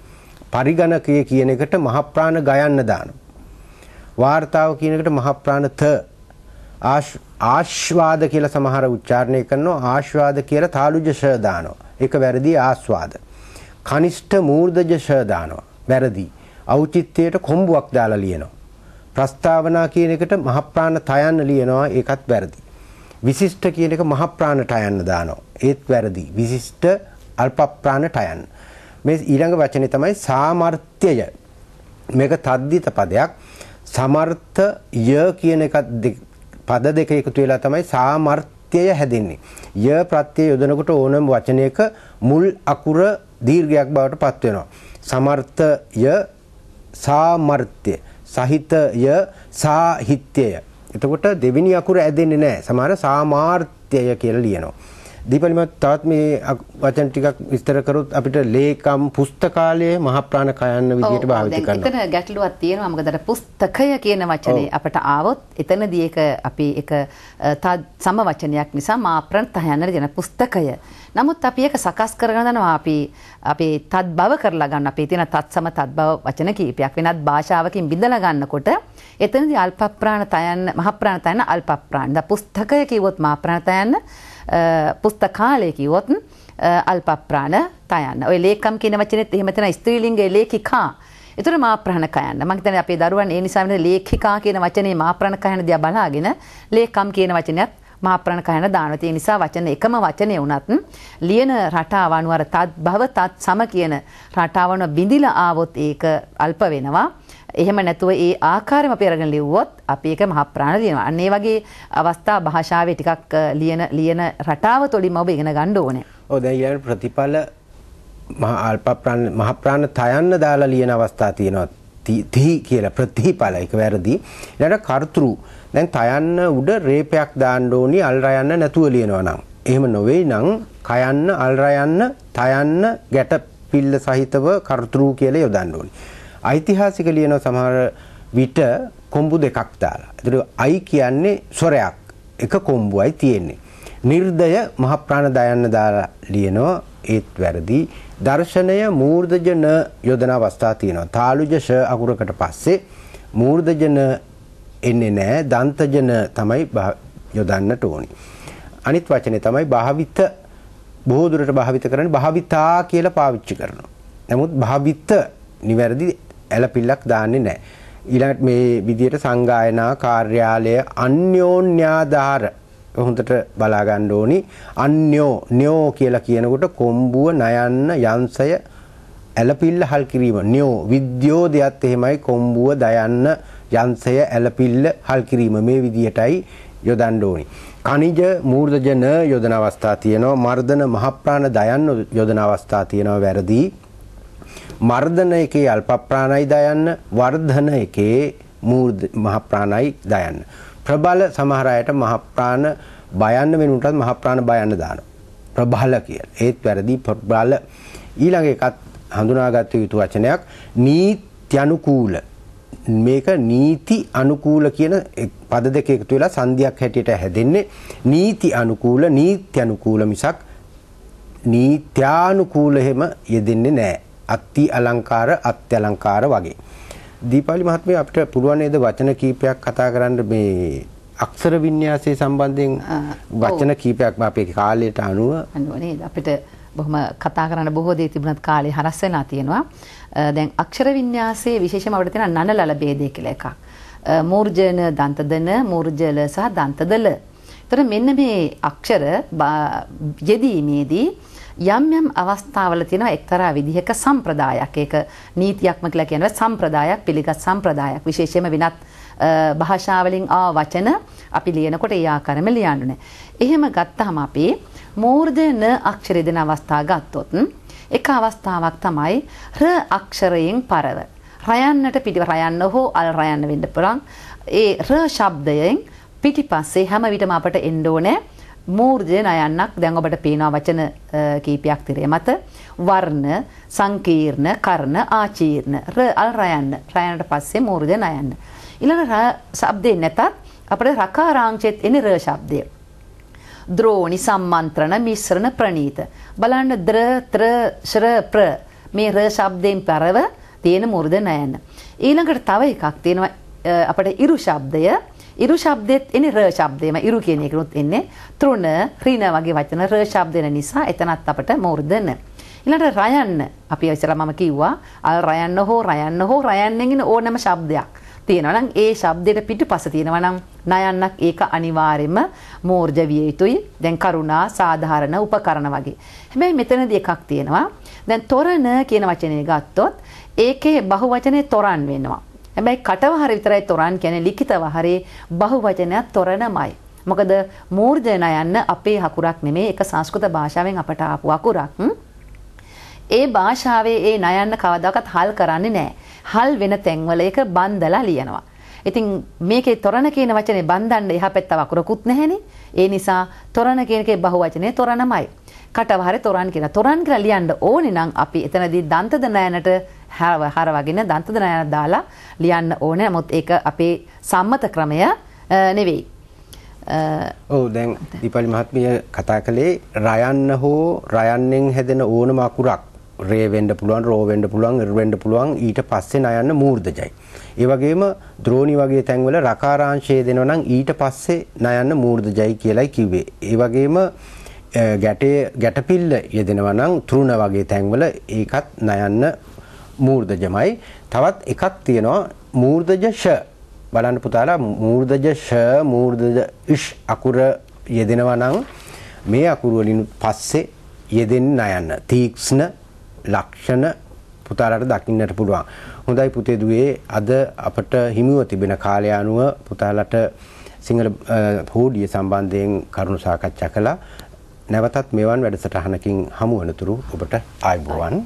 පරිගණකය කියන එකට මහප්‍රාණ ගයන්න දානවා. වාර්තාව කියන එකට මහප්‍රාණ ත ආශ්වාද කියලා සමහර උච්චාරණය කරනවා ආශ්වාද කියලා තාලුජෂ දානවා. ඒක වැරදි ආස්වාද. කනිෂ්ඨ මූර්ධජෂ දානවා. වැරදි. ඖචිත්‍යයට කොම්බුවක් දාලා ලියනවා. ප්‍රස්තාවනා කියන එකට මහප්‍රාණ තයන්න ලියනවා ඒකත් වැරදි. විශිෂ්ට කියන එක මහ ප්‍රාණට අයන්න දානවා. ඒත් වැරදි. විශිෂ්ට අල්ප ප්‍රාණට අයන්න. මේ ඊළඟ වචනේ තමයි සාමර්ථ්‍යය. මේක තද්දිත පදයක්. සමර්ථ ය කියන එක පද දෙක එකතු වෙලා තමයි සාමර්ථ්‍යය හැදෙන්නේ. ය ප්‍රත්‍යය යොදනකොට ඕනම වචනයක මුල් අකුර දීර්ඝයක් බවට පත් වෙනවා. සමර්ථය සාමර්ථ්‍ය සහිතය සාහිත්‍යය එතකොට දෙවෙනි අකුර ඇදෙන්නේ නැහැ. සමහර සාමාර්ථය කියලා ලියනවා. දීපලිමත් තවත් මේ වචන ටිකක් විස්තර කරොත් අපිට ලේකම් පුස්තකාලය මහප්‍රාණ කයන්න විදිහට භාවිත කරනවා. එතන ගැටලුවක් තියෙනවා. මොකද අර පුස්තකය කියන වචනේ අපිට ආවොත් එතනදී ඒක අපි ඒක සම වචනයක් නිසා මහප්‍රාණ තහයන්න දෙන පුස්තකය. නමුත් අපි ඒක සකස් කරගෙන යනවා අපි අපි තත්බව කරලා ගන්න. අපි තියෙන තත්සම තත්බව වචන කීපයක් වෙනත් භාෂාවකින් බිඳලා ගන්නකොට එතනදී අල්පප්‍රාණ තයන්න මහප්‍රාණ තයන්න අල්පප්‍රාණ. ද පුස්තකය කිව්වොත් මහප්‍රාණ තයන්න පුස්තකාලය කිව්වොත් අල්පප්‍රාණ තයන්න ඔය ලේකම් කියන වචනෙත් එහෙම තන ස්ත්‍රීලිංගයේ ලේඛිකා එතකොට මාප්‍රහණ කයන්න මම හිතන්නේ අපේ දරුවන් ඒ නිසා වෙන ලේඛිකා කියන වචනේ මාප්‍රහණ කයන දිහා බලාගෙන ලේකම් කියන වචනයත් මාප්‍රණ කයන දානවා. ඒ නිසා වචන එකම වචනේ වුණත් ලියන රටාව අනුව අර තත් භව තත් සම කියන රටාවන බිඳිලා ආවොත් ඒක අල්ප වෙනවා. එහෙම නැතුව ඒ ආකාරයම අපි අරගෙන ලිව්වොත් අපි ඒක මහ ප්‍රාණ දිනවා. අන්න ඒ වගේ අවස්ථා භාෂාවේ ටිකක් ලියන ලියන රටාව තුළින්ම ඔබ ඉගෙන ගන්න ඕනේ. ඔව් දැන් ඊළඟ ප්‍රතිඵල මහ අල්ප ප්‍රාණ මහ ප්‍රාණ තයන්න දාලා ලියන අවස්ථා තියෙනවා. තිහි කියලා ප්‍රතිඵල එක වැරදි. ඊළඟට කර්තෘ දැන් තයන්න උඩ රේපයක් දාන්න ඕනි අල් රයන්න නැතුව ලියනවා නම්. එහෙම නොවේ නම් කයන්න අල් රයන්න තයන්න ගැට පිල්ල සහිතව කර්තෘ කියලා යොදන්න ඕනි. ඓතිහාසික ලියනවා සමහර විට කොම්බු දෙකක් දාලා. ඒතකොට අයි කියන්නේ ස්වරයක්. එක කොම්බුවයි තියෙන්නේ. නිර්දය මහ ප්‍රාණ දයන්න දාලා ලියනවා ඒත් වැරදි. දර්ශනය මූර්ධජන යොදන අවස්ථා තියෙනවා. තාලුජ ෂ අකුරකට පස්සේ මූර්ධජන එන්නේ නැහැ. දන්තජන තමයි යොදන්නට ඕනි. අනිත් වචනේ තමයි භාවිත බොහෝ දුරට භාවිත කරන්නේ භාවිතා කියලා පාවිච්චි කරනවා. නමුත් භාවිත නිවැරදි ඇලපිල්ලක් දාන්නේ නැහැ. ඊළඟට මේ විදියට සංගායනා කාර්යාලය අන්‍යෝන්‍යාධාර හොඳට බලා ගන්න ඕනි. අන්‍යෝ න්‍යෝ කියලා කියනකොට කොම්බුව නයන්න යංශය ඇලපිල්ල හල් කිරීම. න්‍යෝ විද්‍යෝදයත් එහෙමයි කොම්බුව දයන්න යංශය ඇලපිල්ල හල් කිරීම මේ විදියටයි යොදන්න ඕනි. කනිජ මූර්ධජන යොදන අවස්ථා තියෙනවා. මර්ධන මහප්‍රාණ දයන් යොදන අවස්ථා තියෙනවා වැරදි. මර්ධන එකේ අල්ප ප්‍රාණයි දයන්න වර්ධන එකේ මූර්ධ මහ ප්‍රාණයි දයන්න ප්‍රබල සමහර අයට මහ ප්‍රාණ බයන්න වෙනුටත් මහ ප්‍රාණ බයන්න දාන ප්‍රබල කියලා ඒත් වැරදි ප්‍රබල ඊළඟ එකත් හඳුනාගත යුතු වචනයක් නීත්‍යනුකූල මේක නීති අනුකූල කියන පද දෙක එකතු වෙලා සංධියක් හැටියට හැදෙන්නේ නීති අනුකූල නීත්‍යනුකූල මිසක් නීත්‍යානුකූල එහෙම යෙදෙන්නේ නැහැ අත්ති අලංකාර අත්‍යලංකාර වගේ. දීපාලි මහත්මිය අපිට පුළුවන් නේද වචන කීපයක් කතා කරන්න මේ අක්ෂර වින්‍යාසය සම්බන්ධයෙන් වචන කීපයක් අපේ කාලයට අනුව අනුව නේද අපිට බොහොම කතා කරන්න බොහෝ දේ තිබුණත් කාලේ හරස් වෙලා තියෙනවා. දැන් අක්ෂර වින්‍යාසයේ විශේෂම අපිට තියෙන නනලල ભેදය කියලා එකක්. මූර්ජන දන්තදන මූර්ජල සහ දන්තදල. ඒතර මෙන්න මේ අක්ෂර යෙදීමේදී යම් යම් අවස්ථාවල තියෙනවා එක්තරා විදිහක සම්ප්‍රදායක්. ඒක නීතියක්ම කියලා කියනවා සම්ප්‍රදායක් පිළිගත් සම්ප්‍රදායක්. විශේෂයෙන්ම වෙනත් භාෂාවලින් ආ වචන අපි ලියනකොට ඒ ආකාරම ලියන්නුනේ. එහෙම ගත්තාම අපි මූර්ධ න අක්ෂරය දෙන අවස්ථා ගත්තොත් එක අවස්ථාවක් තමයි ර අක්ෂරයෙන් පරව. රයන්නට පිටිව රයන්න හෝ අල් රයන්න වෙන්න පුළුවන්. ඒ ර ශබ්දයෙන් පිටිපස්සේ හැම විටම අපට එන්න ඕනේ මූර්ජය නයන්නක් දැන් ඔබට පේනවා වචන කීපයක් තිරේ මත වර්ණ සංකීර්ණ කර්ණ ආචීර්ණ ර අල් රයන්න රයන්නට පස්සේ මූර්ජය නයන්න. ඊළඟ ශබ්දේ නැතත් අපිට රකාරාංශෙත් එන ර ශබ්දය. ද්‍රෝණි සම්මන්ත්‍රණ මිශ්‍රණ ප්‍රණීත බලන්න ද්‍ර ත්‍ර ශ්‍ර ප්‍ර මේ ර ශබ්දයෙන් පරව තියෙන මුර්ධ නයන්න. ඊළඟට තව එකක් තියෙනවා අපිට ඉරු ශබ්දය ඉරු ශබ්දෙත් එන්නේ ර ශබ්දෙම ඉරු කියන එකනොත් එන්නේ තෘණ ඍණ වගේ වචන ර ශබ්දෙන නිසා එතනත් අපට මූර්ධන ඊළඟට රයන්න අපි ඉස්සෙල්ලා මම කිව්වා අල් රයන්න හෝ රයන්න හෝ රයන්නෙන් එන ඕනම ශබ්දයක් තියෙනවා නම් ඒ ශබ්දෙට පිටුපස තියෙනවා නම් නයන්නක් ඒක අනිවාර්යෙම මෝර්ජ විය යුතුයි. දැන් කරුණා සාධාරණ උපකරණ වගේ. හැබැයි මෙතනදී එකක් තියෙනවා. දැන් තොරණ කියන වචනේ ගත්තොත් ඒකේ බහුවචනේ තොරන් වෙනවා. හැබැයි කටව හරි විතරයි තොරන් කියන්නේ ලිඛිතව හරි බහුවචනයක් තොරණමයි. මොකද මූර්ජන යන්න අපේ හකුරක් නෙමේ ඒක සංස්කෘත භාෂාවෙන් අපට ආපු අකුරක්. ඒ භාෂාවේ ඒ නයන්න කවදාකවත් හල් කරන්නේ නැහැ. හල් වෙන තැන්වල ඒක බන්දලා ලියනවා. ඉතින් මේකේ තොරණ කියන වචනේ බන්දන්න එහා පැත්ත වකුරකුත් නැහෙනේ. ඒ නිසා තොරණ කියන එකේ බහුවචනේ තොරණමයි. කටවහරේ තොරන් කියලා. තොරන් කියලා ලියන්න ඕනේ නම් අපි එතනදී දන්තද නයනට හරවගෙන දන්ත දනයන දාලා ලියන්න ඕනේ. නමුත් ඒක අපේ සම්මත ක්‍රමය නෙවෙයි. ඔව් දැන් දීපලි මහත්මිය කතා කළේ රයන්න හෝ රයන්නෙන් හැදෙන ඕනම අකුරක් රේ වෙන්න පුළුවන් රෝ වෙන්න පුළුවන් ඉර් වෙන්න පුළුවන් ඊට පස්සේ නයන්න මූර්ධජයි. ඒ වගේම ද්‍රෝණි වගේ තැන්වල රකාරාංශය දෙනවා නම් ඊට පස්සේ නයන්න මූර්ධජයි කියලායි කිව්වේ. ඒ වගේම ගැටේ ගැටපිල්ල යෙදෙනවා නම් තුරුණ වගේ තැන්වල ඒකත් නයන්න මූර්ධජමයි. තවත් එකක් තියෙනවා මූර්ධජ ෂ. බලන්න පුතාලා මූර්ධජ ෂ මූර්ධජ ඉෂ් අකුර යෙදෙනවා නම් මේ අකුරු වලින් පස්සේ යෙදෙන්න යන්න. තීක්ෂණ ලක්ෂණ පුතාලාට දකින්නට පුළුවන්. හොඳයි පුතේ දුවේ අද අපට හිමිව තිබෙන කාලය අනුව පුතාලාට සිංහල හෝඩිය සම්බන්ධයෙන් කරුණු සාකච්ඡා කළා. නැවතත් මෙවන් වැඩසටහනකින් හමු වනතුරු ඔබට ආයුබෝවන්.